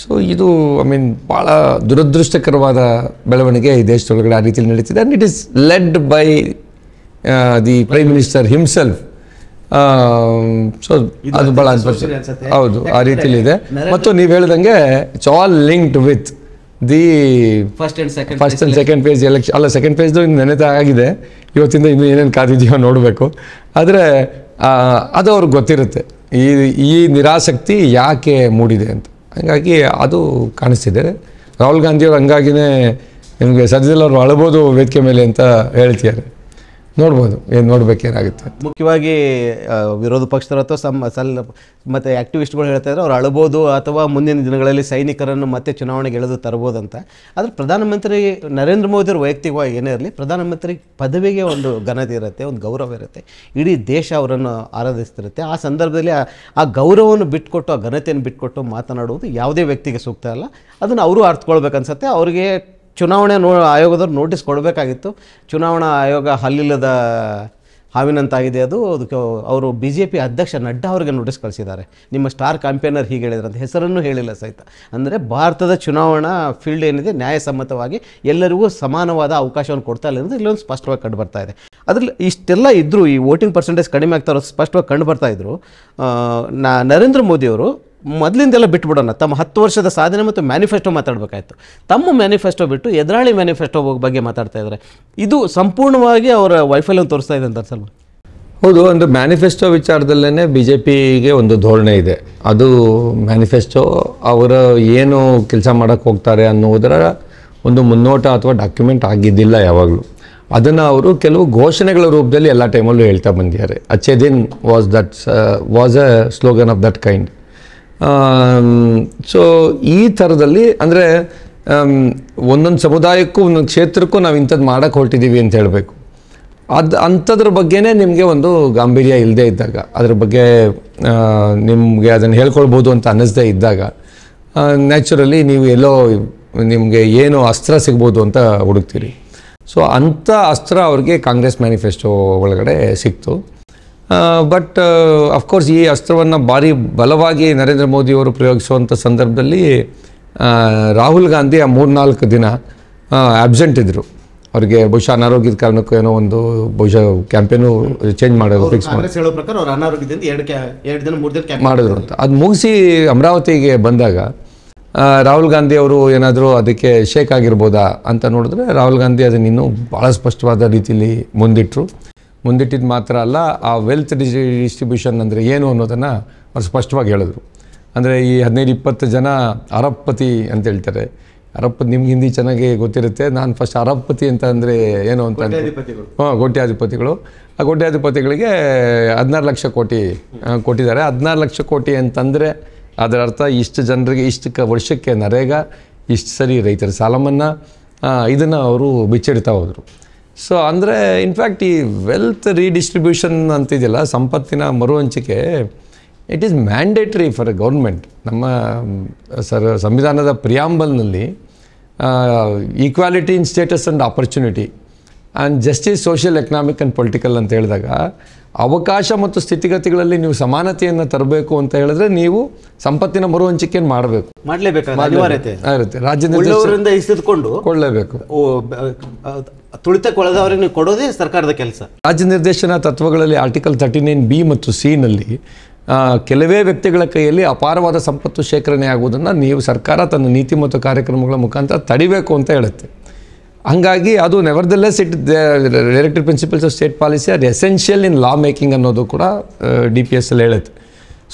ಸೊ ಇದು ಐ ಮೀನ್ ಭಾಳ ದುರದೃಷ್ಟಕರವಾದ ಬೆಳವಣಿಗೆ ಈ ದೇಶದೊಳಗಡೆ ಆ ರೀತಿಯಲ್ಲಿ ನಡೀತಿದೆ and it is led by the prime minister himself so ಅದು ಭಾಳ ಹೌದು ಆ ರೀತಿಯಲ್ಲಿ ಇದೆ ಮತ್ತು ನೀವು ಹೇಳಿದಂಗೆ it's all linked with the first and second first and second phase election ಅಲ್ಲ ಸೆಕೆಂಡ್ ಪೇಜ್ದು ಇನ್ನು ನೆನೆತ ಆಗಿದೆ ಇವತ್ತಿಂದ ಇನ್ನು ಏನೇನು ಕಾದಿದೆಯೋ ನೋಡಬೇಕು ಆದರೆ ಅದು ಅವ್ರಿಗೆ ಗೊತ್ತಿರುತ್ತೆ ಈ ಈ ನಿರಾಸಕ್ತಿ ಯಾಕೆ ಮೂಡಿದೆ ಅಂತ ಹಂಗಾಗಿ ಅದು ಕಾಣಿಸ್ತಿದೆ ರಾಹುಲ್ ಗಾಂಧಿಯವ್ರು ಹಂಗಾಗಿನೇ ನಿಮಗೆ ಸದ್ಯದಲ್ಲಿ ಅವರು ಅಳಬೋದು ವೇದಿಕೆ ಮೇಲೆ ಅಂತ ಹೇಳ್ತಿದ್ದಾರೆ ನೋಡ್ಬೋದು ಏನು ನೋಡಬೇಕೇನಾಗುತ್ತೆ ಮುಖ್ಯವಾಗಿ ವಿರೋಧ ಪಕ್ಷದವರು ಅಥವಾ ಸಮ ಸಲ್ ಮತ್ತು ಆ್ಯಕ್ಟಿವಿಸ್ಟ್ಗಳು ಹೇಳ್ತಾ ಇದ್ದಾರೆ ಅವ್ರು ಅಳಬೋದು ಅಥವಾ ಮುಂದಿನ ದಿನಗಳಲ್ಲಿ ಸೈನಿಕರನ್ನು ಮತ್ತೆ ಚುನಾವಣೆಗೆ ಎಳೆದು ತರ್ಬೋದು ಅಂತ ಆದರೆ ಪ್ರಧಾನಮಂತ್ರಿ ನರೇಂದ್ರ ಮೋದಿಯವರು ವೈಯಕ್ತಿಕವಾಗಿ ಏನೇ ಇರಲಿ ಪ್ರಧಾನಮಂತ್ರಿ ಪದವಿಗೆ ಒಂದು ಘನತೆ ಇರುತ್ತೆ ಒಂದು ಗೌರವ ಇರುತ್ತೆ ಇಡೀ ದೇಶ ಅವರನ್ನು ಆರಾಧಿಸ್ತಿರುತ್ತೆ ಆ ಸಂದರ್ಭದಲ್ಲಿ ಆ ಗೌರವವನ್ನು ಬಿಟ್ಕೊಟ್ಟು ಆ ಘನತೆಯನ್ನು ಬಿಟ್ಕೊಟ್ಟು ಮಾತನಾಡುವುದು ಯಾವುದೇ ವ್ಯಕ್ತಿಗೆ ಸೂಕ್ತ ಅಲ್ಲ ಅದನ್ನು ಅವರು ಅರ್ಥಕೊಳ್ಬೇಕನ್ಸುತ್ತೆ ಅವರಿಗೆ ಚುನಾವಣೆ ನೋ ಆಯೋಗದವ್ರು ನೋಟಿಸ್ ಕೊಡಬೇಕಾಗಿತ್ತು ಚುನಾವಣಾ ಆಯೋಗ ಹಲ್ಲಿಲ್ಲದ ಹಾವಿನಂತಾಗಿದೆ ಅದು ಅದಕ್ಕೆ ಅವರು ಬಿ ಜೆ ಪಿ ಅಧ್ಯಕ್ಷ ನಡ್ಡಾ ಅವರಿಗೆ ನೋಟಿಸ್ ಕಳಿಸಿದ್ದಾರೆ ನಿಮ್ಮ ಸ್ಟಾರ್ ಕ್ಯಾಂಪೇನರ್ ಹೀಗೆ ಹೇಳಿದ್ರು ಅಂತ ಹೆಸರನ್ನು ಹೇಳಿಲ್ಲ ಸಹಿತ ಅಂದರೆ ಭಾರತದ ಚುನಾವಣಾ ಫೀಲ್ಡ್ ಏನಿದೆ ನ್ಯಾಯಸಮ್ಮತವಾಗಿ ಎಲ್ಲರಿಗೂ ಸಮಾನವಾದ ಅವಕಾಶವನ್ನು ಕೊಡ್ತಾ ಇಲ್ಲ ಅಂದರೆ ಇಲ್ಲೊಂದು ಸ್ಪಷ್ಟವಾಗಿ ಕಂಡು ಬರ್ತಾ ಇದೆ ಅದರಲ್ಲಿ ಇಷ್ಟೆಲ್ಲ ಇದ್ದರೂ ಈ ವೋಟಿಂಗ್ ಪರ್ಸೆಂಟೇಜ್ ಕಡಿಮೆ ಆಗ್ತಾ ಇರೋದು ಸ್ಪಷ್ಟವಾಗಿ ಕಂಡು ಬರ್ತಾ ಇದ್ದರು ನರೇಂದ್ರ ಮೋದಿಯವರು ಮೊದಲಿಂದೆಲ್ಲ ಬಿಟ್ಬಿಡೋಣ ತಮ್ಮ ಹತ್ತು ವರ್ಷದ ಸಾಧನೆ ಮತ್ತು ಮ್ಯಾನಿಫೆಸ್ಟೋ ಮಾತಾಡಬೇಕಾಯಿತು ತಮ್ಮ ಮ್ಯಾನಿಫೆಸ್ಟೋ ಬಿಟ್ಟು ಎದುರಾಳಿ ಮ್ಯಾನಿಫೆಸ್ಟೋ ಬಗ್ಗೆ ಮಾತಾಡ್ತಾ ಇದ್ದಾರೆ ಇದು ಸಂಪೂರ್ಣವಾಗಿ ಅವರ ವೈಫಲ್ಯವನ್ನು ತೋರಿಸ್ತಾ ಇದೆ ಅಂತ ಸಲ್ಮಾನ್ ಹೌದು ಒಂದು ಮ್ಯಾನಿಫೆಸ್ಟೋ ವಿಚಾರದಲ್ಲೇ ಬಿ ಜೆ ಪಿಗೆ ಒಂದು ಧೋರಣೆ ಇದೆ ಅದು ಮ್ಯಾನಿಫೆಸ್ಟೋ ಅವರು ಏನು ಕೆಲಸ ಮಾಡೋಕ್ಕೆ ಹೋಗ್ತಾರೆ ಅನ್ನುವುದರ ಒಂದು ಮುನ್ನೋಟ ಅಥವಾ ಡಾಕ್ಯುಮೆಂಟ್ ಆಗಿದ್ದಿಲ್ಲ ಯಾವಾಗಲೂ ಅದನ್ನು ಅವರು ಕೆಲವು ಘೋಷಣೆಗಳ ರೂಪದಲ್ಲಿ ಎಲ್ಲ ಟೈಮಲ್ಲೂ ಹೇಳ್ತಾ ಬಂದಿದ್ದಾರೆ achhe din was that was a slogan of that kind so ಈ ಥರದಲ್ಲಿ ಅಂದರೆ ಒಂದೊಂದು ಸಮುದಾಯಕ್ಕೂ ಒಂದೊಂದು ಕ್ಷೇತ್ರಕ್ಕೂ ನಾವು ಇಂಥದ್ದು ಮಾಡೋಕ್ಕೆ ಹೊರಟಿದ್ದೀವಿ ಅಂತ ಹೇಳಬೇಕು ಅದು ಅಂಥದ್ರ ಬಗ್ಗೆನೇ ನಿಮಗೆ ಒಂದು ಗಾಂಭೀರ್ಯ ಇಲ್ಲದೇ ಇದ್ದಾಗ ಅದ್ರ ಬಗ್ಗೆ ನಿಮಗೆ ಅದನ್ನು ಹೇಳ್ಕೊಳ್ಬೋದು ಅಂತ ಅನ್ನಿಸ್ದೇ ಇದ್ದಾಗ ನ್ಯಾಚುರಲಿ ನೀವು ಎಲ್ಲೋ ನಿಮಗೆ ಏನು ಅಸ್ತ್ರ ಸಿಗ್ಬೋದು ಅಂತ ಹುಡುಕ್ತೀರಿ ಸೊ ಅಂಥ ಅಸ್ತ್ರ ಅವ್ರಿಗೆ ಕಾಂಗ್ರೆಸ್ ಮ್ಯಾನಿಫೆಸ್ಟೋ ಒಳಗಡೆ ಸಿಕ್ತು ಬಟ್ ಅಫ್ಕೋರ್ಸ್ ಈ ಅಸ್ತ್ರವನ್ನು ಭಾರಿ ಬಲವಾಗಿ ನರೇಂದ್ರ ಮೋದಿಯವರು ಪ್ರಯೋಗಿಸುವಂಥ ಸಂದರ್ಭದಲ್ಲಿ ರಾಹುಲ್ ಗಾಂಧಿ ಆ ಮೂರ್ನಾಲ್ಕು ದಿನ ಆಬ್ಸೆಂಟ್ ಇದ್ದರು ಅವರಿಗೆ ಬಹುಶಃ ಅನಾರೋಗ್ಯದ ಕಾರಣಕ್ಕೂ ಏನೋ ಒಂದು ಬಹುಶಃ ಕ್ಯಾಂಪೇನು ಚೇಂಜ್ ಮಾಡೋದು ಫಿಕ್ಸ್ ಮಾಡಿ ಮಾಡಿದ್ರು ಅಂತ ಅದು ಮುಗಿಸಿ ಅಮರಾವತಿಗೆ ಬಂದಾಗ ರಾಹುಲ್ ಗಾಂಧಿ ಅವರು ಏನಾದರೂ ಅದಕ್ಕೆ ಶೇಕ್ ಆಗಿರ್ಬೋದಾ ಅಂತ ನೋಡಿದ್ರೆ ರಾಹುಲ್ ಗಾಂಧಿ ಅದನ್ನು ಇನ್ನೂ ಭಾಳ ಸ್ಪಷ್ಟವಾದ ರೀತಿಯಲ್ಲಿ ಮುಂದಿಟ್ಟರು ಮುಂದಿಟ್ಟಿದ್ದು ಮಾತ್ರ ಅಲ್ಲ ಆ ವೆಲ್ತ್ ಡಿಸ್ಟ್ರಿಬ್ಯೂಷನ್ ಅಂದರೆ ಏನು ಅನ್ನೋದನ್ನು ಅವ್ರು ಸ್ಪಷ್ಟವಾಗಿ ಹೇಳಿದ್ರು ಅಂದರೆ ಈ ಹದಿನೈದು ಇಪ್ಪತ್ತು ಜನ ಅರಪ್ಪತಿ ಅಂತ ಹೇಳ್ತಾರೆ ಅರಬ್ ನಿಮ್ಗೆ ಹಿಂದಿ ಚೆನ್ನಾಗಿ ಗೊತ್ತಿರುತ್ತೆ ನಾನು ಫಸ್ಟ್ ಅರಬ್ಪತಿ ಅಂತ ಅಂದರೆ ಏನು ಅಂತ ಹಾಂ ಕೋಟ್ಯಾಧಿಪತಿಗಳು ಆ ಗೋಟ್ಯಾಧಿಪತಿಗಳಿಗೆ ಹದಿನಾರು ಲಕ್ಷ ಕೋಟಿ ಕೊಟ್ಟಿದ್ದಾರೆ ಹದಿನಾರು ಲಕ್ಷ ಕೋಟಿ ಅಂತಂದರೆ ಅದರ ಅರ್ಥ ಇಷ್ಟು ಜನರಿಗೆ ಇಷ್ಟು ಕ ವರ್ಷಕ್ಕೆ ನರೇಗಾ ಇಷ್ಟು ಸರಿ ರೈತರ ಸಾಲ ಮನ್ನಾ ಇದನ್ನು ಅವರು ಬಿಚ್ಚಿಡ್ತಾ ಹೋದರು ಸೊ ಅಂದರೆ ಇನ್ಫ್ಯಾಕ್ಟ್ ಈ ವೆಲ್ತ್ ರೀಡಿಸ್ಟ್ರಿಬ್ಯೂಷನ್ ಅಂತಿದೆಯಲ್ಲ ಸಂಪತ್ತಿನ ಮರು ಹಂಚಿಕೆ it is mandatory for a government ನಮ್ಮ ಸರ್ ಸಂವಿಧಾನದ ಪ್ರಿಯಾಂಬಲ್ನಲ್ಲಿ equality in status and opportunity and justice social economic and political ಅಂತ ಹೇಳಿದಾಗ ಅವಕಾಶ ಮತ್ತು ಸ್ಥಿತಿಗತಿಗಳಲ್ಲಿ ನೀವು ಸಮಾನತೆಯನ್ನು ತರಬೇಕು ಅಂತ ಹೇಳಿದ್ರೆ ನೀವು ಸಂಪತ್ತಿನ ಮರುಹಂಚಿಕೆಯನ್ನು ಮಾಡಬೇಕು ಮಾಡಲೇಬೇಕು ತುಳಿತಕ್ಕೊಳಗಾವ್ರಿಗೆ ನೀವು ಕೊಡೋದೇ ಸರ್ಕಾರದ ಕೆಲಸ ರಾಜ್ಯ ನಿರ್ದೇಶನ ತತ್ವಗಳಲ್ಲಿ ಆರ್ಟಿಕಲ್ ತರ್ಟಿ ನೈನ್ ಬಿ ಮತ್ತು ಸಿ ನಲ್ಲಿ ಕೆಲವೇ ವ್ಯಕ್ತಿಗಳ ಕೈಯಲ್ಲಿ ಅಪಾರವಾದ ಸಂಪತ್ತು ಶೇಖರಣೆ ಆಗುವುದನ್ನು ನೀವು ಸರ್ಕಾರ ತನ್ನ ನೀತಿ ಮತ್ತು ಕಾರ್ಯಕ್ರಮಗಳ ಮುಖಾಂತರ ತಡಿಬೇಕು ಅಂತ ಹೇಳುತ್ತೆ ಹಂಗಾಗಿ ಅದು nevertheless it directive principles of state policy are essential in law making ಅನ್ನೋದು ಕೂಡ ಡಿ ಪಿ ಎಸ್ ಅಲ್ಲಿ ಹೇಳುತ್ತೆ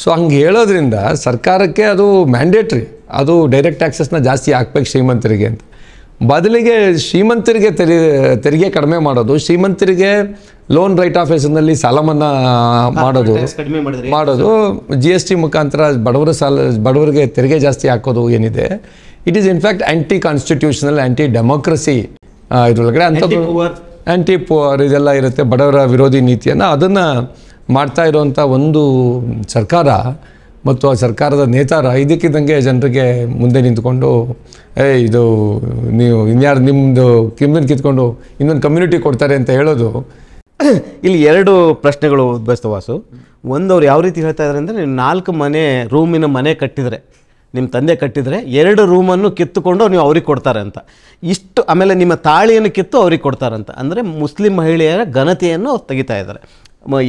ಸೊ ಹಂಗೆ ಹೇಳೋದ್ರಿಂದ ಸರ್ಕಾರಕ್ಕೆ ಅದು ಮ್ಯಾಂಡೇಟ್ರಿ ಅದು ಡೈರೆಕ್ಟ್ ಟ್ಯಾಕ್ಸಸ್ನ ಜಾಸ್ತಿ ಹಾಕ್ಬೇಕು ಶ್ರೀಮಂತರಿಗೆ ಅಂತ ಬದಲಿಗೆ ಶ್ರೀಮಂತರಿಗೆ ತೆರಿ ತೆರಿಗೆ ಕಡಿಮೆ ಮಾಡೋದು ಶ್ರೀಮಂತರಿಗೆ ಲೋನ್ ರೈಟ್ ಆಫ್ ಹೆಸರಿನಲ್ಲಿ ಸಾಲ ಮನ್ನಾ ಮಾಡೋದು ಮಾಡೋದು ಜಿ ಎಸ್ ಟಿ ಮುಖಾಂತರ ಬಡವರ ಸಾಲ ಬಡವರಿಗೆ ತೆರಿಗೆ ಜಾಸ್ತಿ ಹಾಕೋದು ಏನಿದೆ it is in fact anti constitutional anti democracy ಇದ್ರೊಳಗಡೆ ಅಂಥದ್ದು ಆ್ಯಂಟಿ ಪುವರ್ ಇದೆಲ್ಲ ಇರುತ್ತೆ ಬಡವರ ವಿರೋಧಿ ನೀತಿಯನ್ನು ಅದನ್ನು ಮಾಡ್ತಾ ಇರುವಂಥ ಒಂದು ಸರ್ಕಾರ ಮತ್ತು ಆ ಸರ್ಕಾರದ ನೇತಾರ ಇದಕ್ಕಿದ್ದಂಗೆ ಜನರಿಗೆ ಮುಂದೆ ನಿಂತ್ಕೊಂಡು ಏ ಇದು ನೀವು ಇನ್ಯಾರು ನಿಮ್ಮದು ಕಿಮ್ಮನ್ನು ಕಿತ್ಕೊಂಡು ಇನ್ನೊಂದು ಕಮ್ಯುನಿಟಿ ಕೊಡ್ತಾರೆ ಅಂತ ಹೇಳೋದು ಇಲ್ಲಿ ಎರಡು ಪ್ರಶ್ನೆಗಳು ಉದ್ಭವಿಸ್ತವಾಸು ಒಂದು ಅವ್ರು ಯಾವ ರೀತಿ ಹೇಳ್ತಾ ಇದ್ದಾರೆ ಅಂದರೆ ನಾಲ್ಕು ಮನೆ ರೂಮಿನ ಮನೆ ಕಟ್ಟಿದರೆ ನಿಮ್ಮ ತಂದೆ ಕಟ್ಟಿದರೆ ಎರಡು ರೂಮನ್ನು ಕಿತ್ತುಕೊಂಡು ನೀವು ಅವ್ರಿಗೆ ಕೊಡ್ತಾರೆ ಅಂತ ಇಷ್ಟು ಆಮೇಲೆ ನಿಮ್ಮ ತಾಳಿಯನ್ನು ಕಿತ್ತು ಅವ್ರಿಗೆ ಕೊಡ್ತಾರಂತ ಅಂದರೆ ಮುಸ್ಲಿಂ ಮಹಿಳೆಯರ ಘನತೆಯನ್ನು ತೆಗಿತಾ ಇದ್ದಾರೆ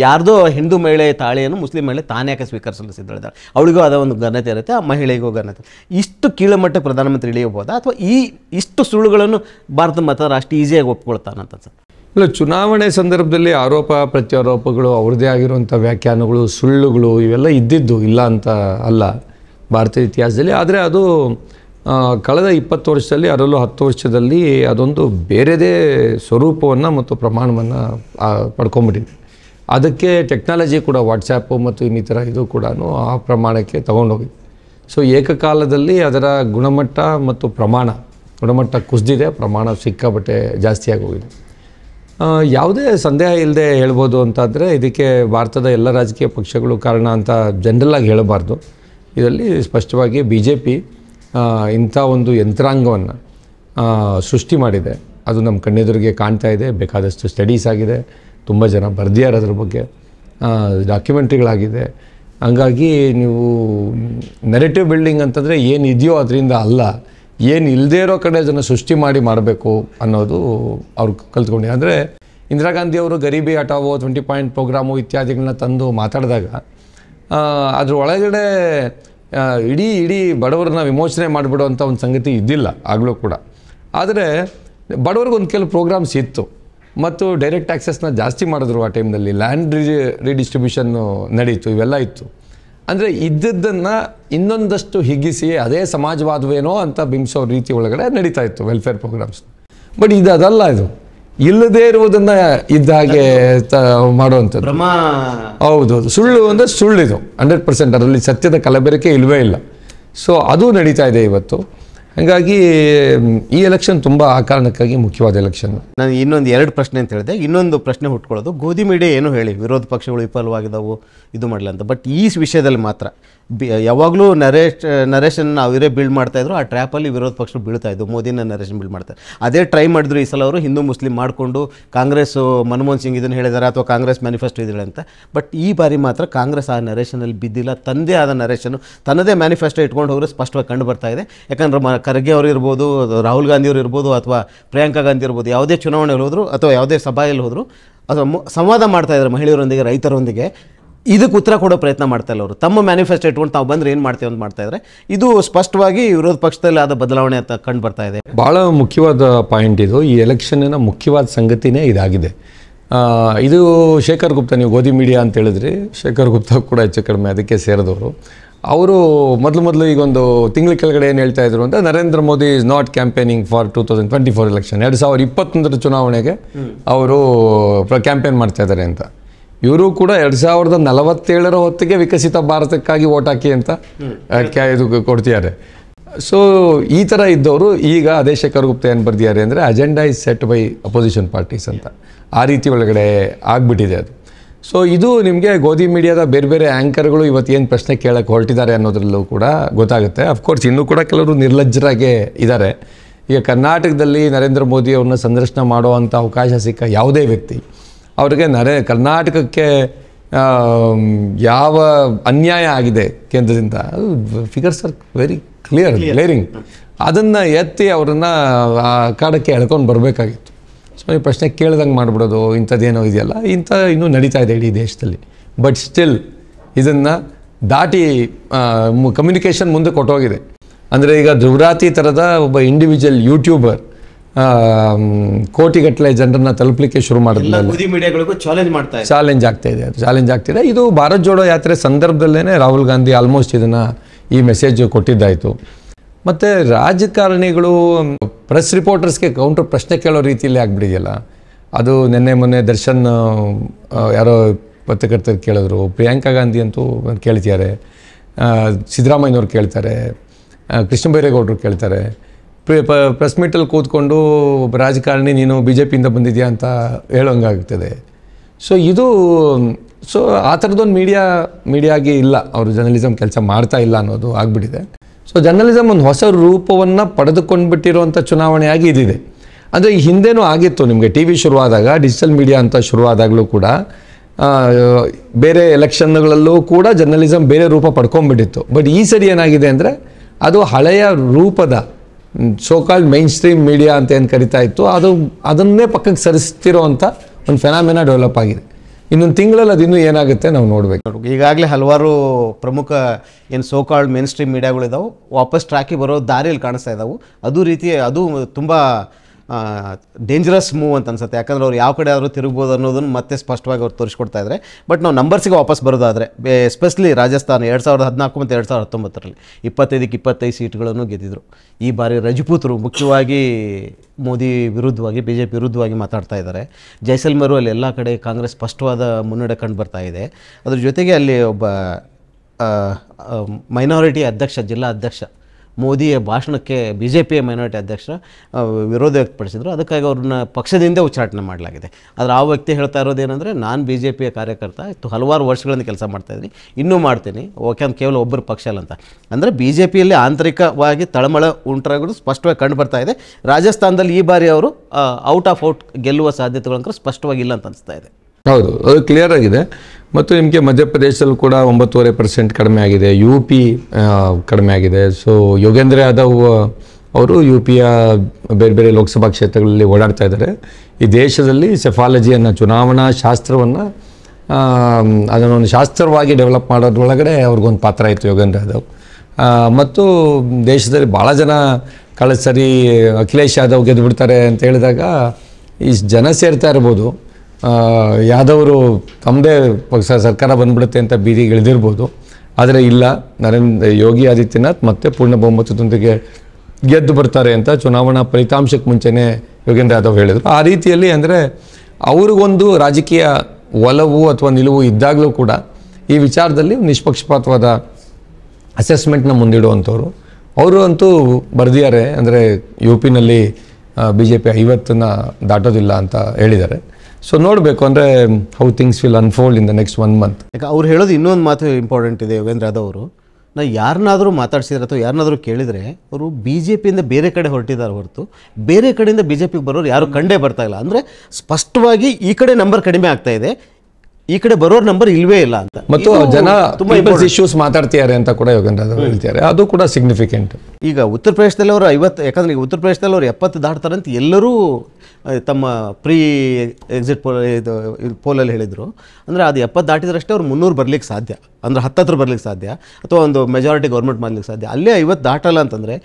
ಯಾರ್ದೋ ಹಿಂದೂ ಮಹಿಳೆ ತಾಳಿಯನ್ನು ಮುಸ್ಲಿಂ ಮಹಿಳೆ ಯಾಕೆ ಸ್ವೀಕರಿಸಲು ಸಿದ್ಧಳಿದ್ದಾಳೆ ಅವಳಿಗೂ ಅದೊಂದು ಒಂದು ಘನತೆ ಇರುತ್ತೆ ಆ ಮಹಿಳೆಗೂ ಘನತೆ ಇಷ್ಟು ಕೀಳಮಟ್ಟ ಪ್ರಧಾನಮಂತ್ರಿ ಇಳಿಯಬಹುದಾ ಅಥವಾ ಈ ಇಷ್ಟು ಸುಳ್ಳುಗಳನ್ನು ಭಾರತ ಮತ ರಾಷ್ಟ್ರ ಈಸಿಯಾಗಿ ಒಪ್ಕೊಳ್ತಾನಂತ ಸರ್ ಇಲ್ಲ ಚುನಾವಣೆ ಸಂದರ್ಭದಲ್ಲಿ ಆರೋಪ ಪ್ರತ್ಯಾರೋಪಗಳು ಅವ್ರದ್ದೇ ಆಗಿರುವಂಥ ವ್ಯಾಖ್ಯಾನಗಳು ಸುಳ್ಳುಗಳು ಇವೆಲ್ಲ ಇದ್ದಿದ್ದು ಇಲ್ಲ ಅಂತ ಅಲ್ಲ ಭಾರತೀಯ ಇತಿಹಾಸದಲ್ಲಿ ಆದರೆ ಅದು ಕಳೆದ ಇಪ್ಪತ್ತು ವರ್ಷದಲ್ಲಿ ಅದರಲ್ಲೂ ಹತ್ತು ವರ್ಷದಲ್ಲಿ ಅದೊಂದು ಬೇರೆದೇ ಸ್ವರೂಪವನ್ನು ಮತ್ತು ಪ್ರಮಾಣವನ್ನು ಪಡ್ಕೊಂಬಿಟ್ಟಿದೆ ಅದಕ್ಕೆ ಟೆಕ್ನಾಲಜಿ ಕೂಡ ವಾಟ್ಸ್ಯಾಪು ಮತ್ತು ಇನ್ನಿತರ ಇದು ಕೂಡ ಆ ಪ್ರಮಾಣಕ್ಕೆ ತೊಗೊಂಡೋಗಿದೆ ಸೊ ಏಕಕಾಲದಲ್ಲಿ ಅದರ ಗುಣಮಟ್ಟ ಮತ್ತು ಪ್ರಮಾಣ ಗುಣಮಟ್ಟ ಕುಸಿದಿದೆ ಪ್ರಮಾಣ ಸಿಕ್ಕಾಬಟ್ಟೆ ಜಾಸ್ತಿಯಾಗಿ ಹೋಗಿದೆ ಯಾವುದೇ ಸಂದೇಹ ಇಲ್ಲದೆ ಹೇಳ್ಬೋದು ಅಂತಂದರೆ ಇದಕ್ಕೆ ಭಾರತದ ಎಲ್ಲ ರಾಜಕೀಯ ಪಕ್ಷಗಳು ಕಾರಣ ಅಂತ ಜನರಲ್ಲಾಗಿ ಹೇಳಬಾರ್ದು ಇದರಲ್ಲಿ ಸ್ಪಷ್ಟವಾಗಿ ಬಿ ಜೆ ಪಿ ಇಂಥ ಒಂದು ಯಂತ್ರಾಂಗವನ್ನು ಸೃಷ್ಟಿ ಮಾಡಿದೆ ಅದು ನಮ್ಮ ಕಣ್ಣೆದುರಿಗೆ ಕಾಣ್ತಾ ಇದೆ ಬೇಕಾದಷ್ಟು ಸ್ಟಡೀಸ್ ಆಗಿದೆ ತುಂಬ ಜನ ಬರ್ದಿಯಾರ ಅದರ ಬಗ್ಗೆ ಡಾಕ್ಯುಮೆಂಟ್ರಿಗಳಾಗಿದೆ ಹಂಗಾಗಿ ನೀವು ನೆರೆಟಿವ್ ಬಿಲ್ಡಿಂಗ್ ಅಂತಂದರೆ ಏನು ಇದೆಯೋ ಅದರಿಂದ ಅಲ್ಲ ಏನು ಇಲ್ಲದೇ ಇರೋ ಕಡೆ ಅದನ್ನು ಸೃಷ್ಟಿ ಮಾಡಿ ಮಾಡಬೇಕು ಅನ್ನೋದು ಅವ್ರು ಕಲ್ತ್ಕೊಂಡು ಅಂದರೆ ಇಂದಿರಾ ಗಾಂಧಿಯವರು ಅವರು ಗರೀಬಿ ಹಟಾವೋ ಟ್ವೆಂಟಿ ಪಾಯಿಂಟ್ ಪ್ರೋಗ್ರಾಮು ಇತ್ಯಾದಿಗಳನ್ನ ತಂದು ಮಾತಾಡಿದಾಗ ಅದ್ರ ಒಳಗಡೆ ಇಡೀ ಇಡೀ ಬಡವರನ್ನ ವಿಮೋಚನೆ ಮಾಡಿಬಿಡುವಂಥ ಒಂದು ಸಂಗತಿ ಇದ್ದಿಲ್ಲ ಆಗಲೂ ಕೂಡ ಆದರೆ ಬಡವ್ರಿಗೊಂದು ಕೆಲವು ಪ್ರೋಗ್ರಾಮ್ಸ್ ಇತ್ತು ಮತ್ತು ಡೈರೆಕ್ಟ್ ಟ್ಯಾಕ್ಸಸ್ನ ಜಾಸ್ತಿ ಮಾಡಿದ್ರು ಆ ಟೈಮ್ನಲ್ಲಿ ಲ್ಯಾಂಡ್ ರಿ ರಿಡಿಸ್ಟ್ರಿಬ್ಯೂಷನ್ನು ನಡೀತು ಇವೆಲ್ಲ ಇತ್ತು ಅಂದರೆ ಇದ್ದದ್ದನ್ನು ಇನ್ನೊಂದಷ್ಟು ಹಿಗ್ಗಿಸಿ ಅದೇ ಸಮಾಜವಾದವೇನೋ ಅಂತ ಬಿಂಬಿಸೋ ರೀತಿ ಒಳಗಡೆ ನಡೀತಾ ಇತ್ತು ವೆಲ್ಫೇರ್ ಪ್ರೋಗ್ರಾಮ್ಸ್ ಬಟ್ ಇದು ಅದಲ್ಲ ಇದು ಇಲ್ಲದೇ ಇರುವುದನ್ನ ಇದ್ದ ಹಾಗೆ ಮಾಡುವಂಥದ್ದು ಹೌದು ಹೌದು ಸುಳ್ಳು ಅಂದರೆ ಸುಳ್ಳಿದು ಹಂಡ್ರೆಡ್ ಪರ್ಸೆಂಟ್ ಅದರಲ್ಲಿ ಸತ್ಯದ ಕಲಬೆರಕೆ ಇಲ್ಲವೇ ಇಲ್ಲ ಸೊ ಅದು ನಡೀತಾ ಇದೆ ಇವತ್ತು ಹಾಗಾಗಿ ಈ ಎಲೆಕ್ಷನ್ ತುಂಬ ಆ ಕಾರಣಕ್ಕಾಗಿ ಮುಖ್ಯವಾದ ಎಲೆಕ್ಷನ್ ನಾನು ಇನ್ನೊಂದು ಎರಡು ಪ್ರಶ್ನೆ ಅಂತ ಹೇಳಿದೆ ಇನ್ನೊಂದು ಪ್ರಶ್ನೆ ಹುಟ್ಕೊಳ್ಳೋದು ಗೋಧಿ ಮೀಡಿಯಾ ಏನು ಹೇಳಿ ವಿರೋಧ ಪಕ್ಷಗಳು ವಿಫಲವಾಗಿದ್ದಾವೆ ಇದು ಮಾಡಲ್ಲ ಅಂತ ಬಟ್ ಈ ವಿಷಯದಲ್ಲಿ ಮಾತ್ರ ಬಿ ಯಾವಾಗಲೂ ನರೇಶ್ ನರೇಶನ್ ಅವರೇ ಬಿಲ್ಡ್ ಮಾಡ್ತಾಯಿದ್ರು ಆ ಟ್ರ್ಯಾಪಲ್ಲಿ ವಿರೋಧ ಪಕ್ಷ ಬೀಳ್ತಾ ಇದ್ದು ಮೋದಿನ ನರೇಶನ್ ಬಿಲ್ಡ್ ಮಾಡ್ತಾರೆ ಅದೇ ಟ್ರೈ ಮಾಡಿದ್ರು ಈ ಸಲ ಅವರು ಹಿಂದೂ ಮುಸ್ಲಿಂ ಮಾಡಿಕೊಂಡು ಕಾಂಗ್ರೆಸ್ ಮನಮೋಹನ್ ಸಿಂಗ್ ಇದನ್ನು ಹೇಳಿದ್ದಾರೆ ಅಥವಾ ಕಾಂಗ್ರೆಸ್ ಮ್ಯಾನಿಫೆಸ್ಟೋ ಇದ್ದಾರೆ ಅಂತ ಬಟ್ ಈ ಬಾರಿ ಮಾತ್ರ ಕಾಂಗ್ರೆಸ್ ಆ ನರೇಶನಲ್ಲಿ ಬಿದ್ದಿಲ್ಲ ತಂದೆ ಆದ ನರೇಶನು ತನ್ನದೇ ಮ್ಯಾನಿಫೆಸ್ಟೋ ಇಟ್ಕೊಂಡು ಹೋಗ್ರೆ ಸ್ಪಷ್ಟವಾಗಿ ಕಂಡು ಬರ್ತಾ ಇದೆ ಯಾಕಂದರೆ ಮ ಖರ್ಗೆ ಅವರು ಇರ್ಬೋದು ರಾಹುಲ್ ಗಾಂಧಿ ಅವರು ಇರ್ಬೋದು ಅಥವಾ ಪ್ರಿಯಾಂಕಾ ಗಾಂಧಿ ಇರ್ಬೋದು ಯಾವುದೇ ಚುನಾವಣೆಯಲ್ಲಿ ಹೋದರೂ ಅಥವಾ ಯಾವುದೇ ಸಭೆಯಲ್ಲಿ ಹೋದರೂ ಅಥವಾ ಸಂವಾದ ಮಾಡ್ತಾ ಇದ್ದಾರೆ ಮಹಿಳೆಯರೊಂದಿಗೆ ರೈತರೊಂದಿಗೆ ಇದಕ್ಕೆ ಉತ್ತರ ಕೊಡೋ ಪ್ರಯತ್ನ ಇಲ್ಲ ಅವರು ತಮ್ಮ ಮ್ಯಾನಿಫೆಸ್ಟೋ ಇಟ್ಕೊಂಡು ತಾವು ಬಂದ್ರೆ ಏನು ಮಾಡ್ತೀವಿ ಅಂತ ಮಾಡ್ತಾ ಇದ್ದಾರೆ ಇದು ಸ್ಪಷ್ಟವಾಗಿ ವಿರೋಧ ಪಕ್ಷದಲ್ಲಿ ಆದ ಬದಲಾವಣೆ ಅಂತ ಕಂಡು ಬರ್ತಾ ಇದೆ ಭಾಳ ಮುಖ್ಯವಾದ ಪಾಯಿಂಟ್ ಇದು ಈ ಎಲೆಕ್ಷನ್ನಿನ ಮುಖ್ಯವಾದ ಸಂಗತಿನೇ ಇದಾಗಿದೆ ಇದು ಶೇಖರ್ ಗುಪ್ತಾ ನೀವು ಗೋಧಿ ಮೀಡಿಯಾ ಅಂತ ಹೇಳಿದ್ರಿ ಶೇಖರ್ ಗುಪ್ತಾ ಕೂಡ ಹೆಚ್ಚು ಕಡಿಮೆ ಅದಕ್ಕೆ ಸೇರಿದವರು ಅವರು ಮೊದಲು ಮೊದಲು ಈಗೊಂದು ತಿಂಗಳ ಕೆಳಗಡೆ ಏನು ಹೇಳ್ತಾ ಇದ್ರು ಅಂತ Narendra Modi is not campaigning for two thousand twenty four election ಎರಡು ಸಾವಿರದ ಇಪ್ಪತ್ತೊಂದರ ಚುನಾವಣೆಗೆ ಅವರು ಕ್ಯಾಂಪೇನ್ ಮಾಡ್ತಾ ಇದ್ದಾರೆ ಅಂತ ಇವರು ಕೂಡ ಎರಡು ಸಾವಿರದ ನಲವತ್ತೇಳರ ಹೊತ್ತಿಗೆ ವಿಕಸಿತ ಭಾರತಕ್ಕಾಗಿ ಓಟ್ ಹಾಕಿ ಅಂತ ಇದು ಕೊಡ್ತಿದ್ದಾರೆ ಸೊ ಈ ಥರ ಇದ್ದವರು ಈಗ ಶೇಖರ್ ಗುಪ್ತ ಏನು ಬರ್ದಿದ್ದಾರೆ ಅಂದರೆ agenda is set by opposition parties ಅಂತ ಆ ರೀತಿ ಒಳಗಡೆ ಆಗ್ಬಿಟ್ಟಿದೆ ಅದು ಸೊ ಇದು ನಿಮಗೆ ಗೋಧಿ ಮೀಡಿಯಾದ ಬೇರೆ ಬೇರೆ ಆ್ಯಂಕರ್ಗಳು ಏನು ಪ್ರಶ್ನೆ ಕೇಳಕ್ಕೆ ಹೊರಟಿದ್ದಾರೆ ಅನ್ನೋದ್ರಲ್ಲೂ ಕೂಡ ಗೊತ್ತಾಗುತ್ತೆ ಅಫ್ಕೋರ್ಸ್ ಇನ್ನೂ ಕೂಡ ಕೆಲವರು ನಿರ್ಲಜ್ಜರಾಗೇ ಇದ್ದಾರೆ ಈಗ ಕರ್ನಾಟಕದಲ್ಲಿ ನರೇಂದ್ರ ಮೋದಿ ಸಂದರ್ಶನ ಮಾಡುವಂಥ ಅವಕಾಶ ಸಿಕ್ಕ ಯಾವುದೇ ವ್ಯಕ್ತಿ ಅವರಿಗೆ ನರೇ ಕರ್ನಾಟಕಕ್ಕೆ ಯಾವ ಅನ್ಯಾಯ ಆಗಿದೆ ಕೇಂದ್ರದಿಂದ ಅದು figures are very clear clearing ಅದನ್ನು ಎತ್ತಿ ಅವರನ್ನು ಆ ಕಾಡಕ್ಕೆ ಎಳ್ಕೊಂಡು ಬರಬೇಕಾಗಿತ್ತು ಸೊ ಈ ಪ್ರಶ್ನೆ ಕೇಳ್ದಂಗೆ ಮಾಡಿಬಿಡೋದು ಇಂಥದ್ದೇನೋ ಇದೆಯಲ್ಲ ಇಂಥ ಇನ್ನೂ ನಡೀತಾ ಇದೆ ಇಡೀ ದೇಶದಲ್ಲಿ ಬಟ್ ಸ್ಟಿಲ್ ಇದನ್ನು ದಾಟಿ ಕಮ್ಯುನಿಕೇಷನ್ ಮುಂದೆ ಕೊಟ್ಟೋಗಿದೆ ಅಂದರೆ ಈಗ ಧ್ರುವರಾತಿ ಥರದ ಒಬ್ಬ ಇಂಡಿವಿಜುವಲ್ ಯೂಟ್ಯೂಬರ್ ಕೋಟಿಗಟ್ಟಲೆ ಜನರನ್ನ ತಲುಪಲಿಕ್ಕೆ ಶುರು ಮೀಡಿಯಾಗಳಿಗೂ ಚಾಲೆಂಜ್ ಮಾಡ್ತಾ ಚಾಲೆಂಜ್ ಆಗ್ತಾ ಇದೆ ಚಾಲೆಂಜ್ ಆಗ್ತಿದೆ ಇದು ಭಾರತ್ ಜೋಡೋ ಯಾತ್ರೆ ಸಂದರ್ಭದಲ್ಲೇ ರಾಹುಲ್ ಗಾಂಧಿ ಆಲ್ಮೋಸ್ಟ್ ಇದನ್ನು ಈ ಮೆಸೇಜ್ ಕೊಟ್ಟಿದ್ದಾಯಿತು ಮತ್ತು ರಾಜಕಾರಣಿಗಳು ಪ್ರೆಸ್ ರಿಪೋರ್ಟರ್ಸ್ಗೆ ಕೌಂಟರ್ ಪ್ರಶ್ನೆ ಕೇಳೋ ರೀತಿಯಲ್ಲಿ ಆಗಿಬಿಡಿದೆಯಲ್ಲ ಅದು ನಿನ್ನೆ ಮೊನ್ನೆ ದರ್ಶನ್ ಯಾರೋ ಪತ್ರಕರ್ತರು ಕೇಳಿದ್ರು ಪ್ರಿಯಾಂಕಾ ಗಾಂಧಿ ಅಂತೂ ಕೇಳ್ತಿದ್ದಾರೆ ಸಿದ್ದರಾಮಯ್ಯನವ್ರು ಕೇಳ್ತಾರೆ ಕೃಷ್ಣ ಬೈರೇಗೌಡರು ಕೇಳ್ತಾರೆ ಪ್ರೆಸ್ ಮೀಟಲ್ಲಿ ಕೂತ್ಕೊಂಡು ಒಬ್ಬ ರಾಜಕಾರಣಿ ನೀನು ಬಿ ಜೆ ಪಿಯಿಂದ ಬಂದಿದ್ಯಾ ಅಂತ ಹೇಳೋಂಗಾಗ್ತದೆ ಸೊ ಇದು ಸೊ ಆ ಥರದ್ದೊಂದು ಮೀಡಿಯಾ ಮೀಡಿಯಾಗೆ ಇಲ್ಲ ಅವರು ಜರ್ನಲಿಸಮ್ ಕೆಲಸ ಮಾಡ್ತಾ ಇಲ್ಲ ಅನ್ನೋದು ಆಗಿಬಿಟ್ಟಿದೆ ಸೊ ಜರ್ನಲಿಸಮ್ ಒಂದು ಹೊಸ ರೂಪವನ್ನು ಪಡೆದುಕೊಂಡ್ಬಿಟ್ಟಿರುವಂಥ ಚುನಾವಣೆಯಾಗಿ ಇದಿದೆ ಅಂದರೆ ಈ ಹಿಂದೆನೂ ಆಗಿತ್ತು ನಿಮಗೆ ಟಿ ವಿ ಶುರುವಾದಾಗ ಡಿಜಿಟಲ್ ಮೀಡಿಯಾ ಅಂತ ಶುರುವಾದಾಗಲೂ ಕೂಡ ಬೇರೆ ಎಲೆಕ್ಷನ್ಗಳಲ್ಲೂ ಕೂಡ ಜರ್ನಲಿಸಮ್ ಬೇರೆ ರೂಪ ಪಡ್ಕೊಂಡ್ಬಿಟ್ಟಿತ್ತು ಬಟ್ ಈ ಸರಿ ಏನಾಗಿದೆ ಅಂದರೆ ಅದು ಹಳೆಯ ರೂಪದ ಸೋಕಾಲ್ಡ್ ಮೈನ್ ಸ್ಟ್ರೀಮ್ ಮೀಡಿಯಾ ಅಂತ ಏನು ಕರಿತಾ ಇತ್ತು ಅದು ಅದನ್ನೇ ಪಕ್ಕಕ್ಕೆ ಸರಿಸ್ತಿರೋ ಅಂಥ ಒಂದು ಫೆನಾಮಿನ ಡೆವಲಪ್ ಆಗಿದೆ ಇನ್ನೊಂದು ತಿಂಗಳಲ್ಲಿ ಅದು ಇನ್ನೂ ಏನಾಗುತ್ತೆ ನಾವು ನೋಡಬೇಕು ಈಗಾಗಲೇ ಹಲವಾರು ಪ್ರಮುಖ ಏನು ಸೋಕಾಲ್ಡ್ ಮೇನ್ ಸ್ಟ್ರೀಮ್ ಮೀಡಿಯಾಗಳಿದಾವೆ ವಾಪಸ್ ಟ್ರ್ಯಾಕಿ ಬರೋ ದಾರಿಯಲ್ಲಿ ಕಾಣಿಸ್ತಾ ಇದ್ದಾವೆ ಅದು ರೀತಿ ಅದು ತುಂಬ ಡೇಂಜರಸ್ ಮೂವ್ ಅಂತ ಅನ್ಸುತ್ತೆ ಯಾಕಂದರೆ ಅವ್ರು ಯಾವ ಕಡೆ ಆದರೂ ತಿರುಗ್ಬೋದು ಅನ್ನೋದನ್ನು ಮತ್ತೆ ಸ್ಪಷ್ಟವಾಗಿ ಅವ್ರು ತೋರಿಸ್ಕೊಡ್ತಾ ಇದ್ದಾರೆ ಬಟ್ ನಾವು ನಂಬರ್ಸಿಗೆ ವಾಪಸ್ ಬರೋದಾದರೆ ಎಸ್ಪೆಷಲಿ ರಾಜಸ್ಥಾನ ಎರಡು ಸಾವಿರದ ಹದಿನಾಲ್ಕು ಮತ್ತು ಎರಡು ಸಾವಿರದ ಹತ್ತೊಂಬತ್ತರಲ್ಲಿ ಇಪ್ಪತ್ತೈದಕ್ಕೆ ಇಪ್ಪತ್ತೈದು ಸೀಟ್ಗಳನ್ನು ಗೆದ್ದಿದ್ರು ಈ ಬಾರಿ ರಜಪೂತರು ಮುಖ್ಯವಾಗಿ ಮೋದಿ ವಿರುದ್ಧವಾಗಿ ಬಿ ಜೆ ಪಿ ವಿರುದ್ಧವಾಗಿ ಮಾತಾಡ್ತಾ ಇದ್ದಾರೆ ಜೈಸಲ್ಮೇರು ಅಲ್ಲಿ ಎಲ್ಲ ಕಡೆ ಕಾಂಗ್ರೆಸ್ ಸ್ಪಷ್ಟವಾದ ಮುನ್ನಡೆ ಕಂಡು ಬರ್ತಾ ಇದೆ ಅದ್ರ ಜೊತೆಗೆ ಅಲ್ಲಿ ಒಬ್ಬ ಮೈನಾರಿಟಿ ಅಧ್ಯಕ್ಷ ಜಿಲ್ಲಾ ಅಧ್ಯಕ್ಷ ಮೋದಿಯ ಭಾಷಣಕ್ಕೆ ಬಿ ಜೆ ಪಿಯ ಮೈನಾರಿಟಿ ಅಧ್ಯಕ್ಷ ವಿರೋಧ ವ್ಯಕ್ತಪಡಿಸಿದರು ಅದಕ್ಕಾಗಿ ಅವ್ರನ್ನ ಪಕ್ಷದಿಂದ ಉಚ್ಚಾಟನೆ ಮಾಡಲಾಗಿದೆ ಆದರೆ ಆ ವ್ಯಕ್ತಿ ಹೇಳ್ತಾ ಇರೋದೇನೆಂದರೆ ನಾನು ಬಿ ಜೆ ಪಿಯ ಕಾರ್ಯಕರ್ತ ಇತ್ತು ಹಲವಾರು ವರ್ಷಗಳಿಂದ ಕೆಲಸ ಮಾಡ್ತಾ ಇದ್ದೀನಿ ಇನ್ನೂ ಮಾಡ್ತೀನಿ ಓಕೆ ಅಂತ ಕೇವಲ ಒಬ್ಬರು ಪಕ್ಷ ಅಲ್ಲ ಅಂತ ಅಂದರೆ ಬಿ ಜೆ ಪಿಯಲ್ಲಿ ಆಂತರಿಕವಾಗಿ ತಳಮಳ ಉಂಟಾಗೋದು ಸ್ಪಷ್ಟವಾಗಿ ಕಂಡು ಬರ್ತಾ ಇದೆ ರಾಜಸ್ಥಾನದಲ್ಲಿ ಈ ಬಾರಿ ಅವರು ಔಟ್ ಆಫ್ ಔಟ್ ಗೆಲ್ಲುವ ಸಾಧ್ಯತೆಗಳಂತ ಸ್ಪಷ್ಟವಾಗಿ ಇಲ್ಲ ಅಂತ ಅನಿಸ್ತಾ ಇದೆ ಹೌದು ಅದು ಕ್ಲಿಯರ್ ಆಗಿದೆ ಮತ್ತು ನಿಮಗೆ ಮಧ್ಯಪ್ರದೇಶದಲ್ಲಿ ಕೂಡ ಒಂಬತ್ತುವರೆ ಪರ್ಸೆಂಟ್ ಕಡಿಮೆ ಆಗಿದೆ ಯು ಪಿ ಕಡಿಮೆ ಆಗಿದೆ ಸೊ ಯೋಗೇಂದ್ರ ಯಾದವ್ ಅವರು ಯು ಪಿಯ ಬೇರೆ ಬೇರೆ ಲೋಕಸಭಾ ಕ್ಷೇತ್ರಗಳಲ್ಲಿ ಓಡಾಡ್ತಾ ಇದ್ದಾರೆ ಈ ದೇಶದಲ್ಲಿ ಸೆಫಾಲಜಿಯನ್ನು ಚುನಾವಣಾ ಶಾಸ್ತ್ರವನ್ನು ಒಂದು ಶಾಸ್ತ್ರವಾಗಿ ಡೆವಲಪ್ ಮಾಡೋದ್ರೊಳಗಡೆ ಅವ್ರಿಗೊಂದು ಪಾತ್ರ ಇತ್ತು ಯೋಗೇಂದ್ರ ಯಾದವ್ ಮತ್ತು ದೇಶದಲ್ಲಿ ಭಾಳ ಜನ ಕಳೆದ ಸರಿ ಅಖಿಲೇಶ್ ಯಾದವ್ ಗೆದ್ದು ಅಂತ ಹೇಳಿದಾಗ ಈ ಜನ ಸೇರ್ತಾ ಇರ್ಬೋದು ಯಾದವರು ತಮ್ಮದೇ ಪಕ್ಷ ಸರ್ಕಾರ ಬಂದ್ಬಿಡುತ್ತೆ ಅಂತ ಬೀದಿಗೆ ಇಳಿದಿರ್ಬೋದು ಆದರೆ ಇಲ್ಲ ನರೇಂದ್ರ ಯೋಗಿ ಆದಿತ್ಯನಾಥ್ ಮತ್ತೆ ಪೂರ್ಣ ಬಹುಮತದೊಂದಿಗೆ ಗೆದ್ದು ಬರ್ತಾರೆ ಅಂತ ಚುನಾವಣಾ ಫಲಿತಾಂಶಕ್ಕೆ ಮುಂಚೆನೇ ಯೋಗೇಂದ್ರ ಯಾದವ್ ಹೇಳಿದರು ಆ ರೀತಿಯಲ್ಲಿ ಅಂದರೆ ಅವ್ರಿಗೊಂದು ರಾಜಕೀಯ ಒಲವು ಅಥವಾ ನಿಲುವು ಇದ್ದಾಗಲೂ ಕೂಡ ಈ ವಿಚಾರದಲ್ಲಿ ನಿಷ್ಪಕ್ಷಪಾತವಾದ ಅಸೆಸ್ಮೆಂಟ್ನ ಮುಂದಿಡುವಂಥವ್ರು ಅವರು ಅಂತೂ ಬರೆದಿದ್ದಾರೆ ಅಂದರೆ ಯು ಪಿನಲ್ಲಿ ಬಿ ಜೆ ಪಿ ಐವತ್ತನ್ನು ದಾಟೋದಿಲ್ಲ ಅಂತ ಹೇಳಿದ್ದಾರೆ ಸೊ ನೋಡಬೇಕು ಅಂದರೆ how things will unfold in the next one month ಯಾಕೆ ಅವ್ರು ಹೇಳೋದು ಇನ್ನೊಂದು ಮಾತು ಇಂಪಾರ್ಟೆಂಟ್ ಇದೆ ಯೋಗೇಂದ್ರ ಯಾದವ್ ಅವರು ನಾ ಯಾರನ್ನಾದರೂ ಮಾತಾಡ್ಸಿದ್ರೆ ಅಥವಾ ಯಾರನ್ನಾದರೂ ಕೇಳಿದರೆ ಅವರು ಬಿ ಜೆ ಪಿಯಿಂದ ಬೇರೆ ಕಡೆ ಹೊರಟಿದ್ದಾರೆ ಹೊರತು ಬೇರೆ ಕಡೆಯಿಂದ ಬಿ ಜೆ ಪಿಗೆ ಬರೋರು ಯಾರು ಕಂಡೇ ಬರ್ತಾ ಇಲ್ಲ ಅಂದರೆ ಸ್ಪಷ್ಟವಾಗಿ ಈ ಕಡೆ ನಂಬರ್ ಕಡಿಮೆ ಆಗ್ತಾ ಇದೆ ಈ ಕಡೆ ಬರೋರ್ ನಂಬರ್ ಇಲ್ವೇ ಇಲ್ಲ ಅಂತ ಮತ್ತು ಜನ ತುಂಬಾ ಇಶ್ಯೂಸ್ ಮಾತಾಡ್ತಿದ್ದಾರೆ ಅಂತ ಕೂಡ ಯೋಗೇಂದ್ರ ಹೇಳ್ತಿದ್ದಾರೆ ಅದು ಕೂಡ ಸಿಗ್ನಿಫಿಕೆಂಟ್ ಈಗ ಉತ್ತರ ಪ್ರದೇಶದಲ್ಲಿ ಅವರು ಐವತ್ತು ಯಾಕಂದ್ರೆ ಈಗ ಉತ್ತರ ಪ್ರದೇಶದಲ್ಲಿ ಅವರು ಎಪ್ಪತ್ತು ದಾಟ್ತಾರೆ ಅಂತ ಎಲ್ಲರೂ ತಮ್ಮ ಪ್ರೀ ಎಕ್ಸಿಟ್ ಪೋಲ್ ಇದು ಪೋಲಲ್ಲಿ ಹೇಳಿದರು ಅಂದರೆ ಅದು ಎಪ್ಪತ್ತು ದಾಟಿದ್ರಷ್ಟೇ ಅವ್ರು ಮುನ್ನೂರು ಬರಲಿಕ್ಕೆ ಸಾಧ್ಯ ಅಂದರೆ ಹತ್ತತ್ರ ಬರಲಿಕ್ಕೆ ಸಾಧ್ಯ ಅಥವಾ ಒಂದು ಮೆಜಾರಿಟಿ ಗೌರ್ಮೆಂಟ್ ಮಾಡಲಿಕ್ಕೆ ಸಾಧ್ಯ ಅಲ್ಲೇ ಐವತ್ತು ದಾಟಲ್ಲ ಅಂತಂದರೆ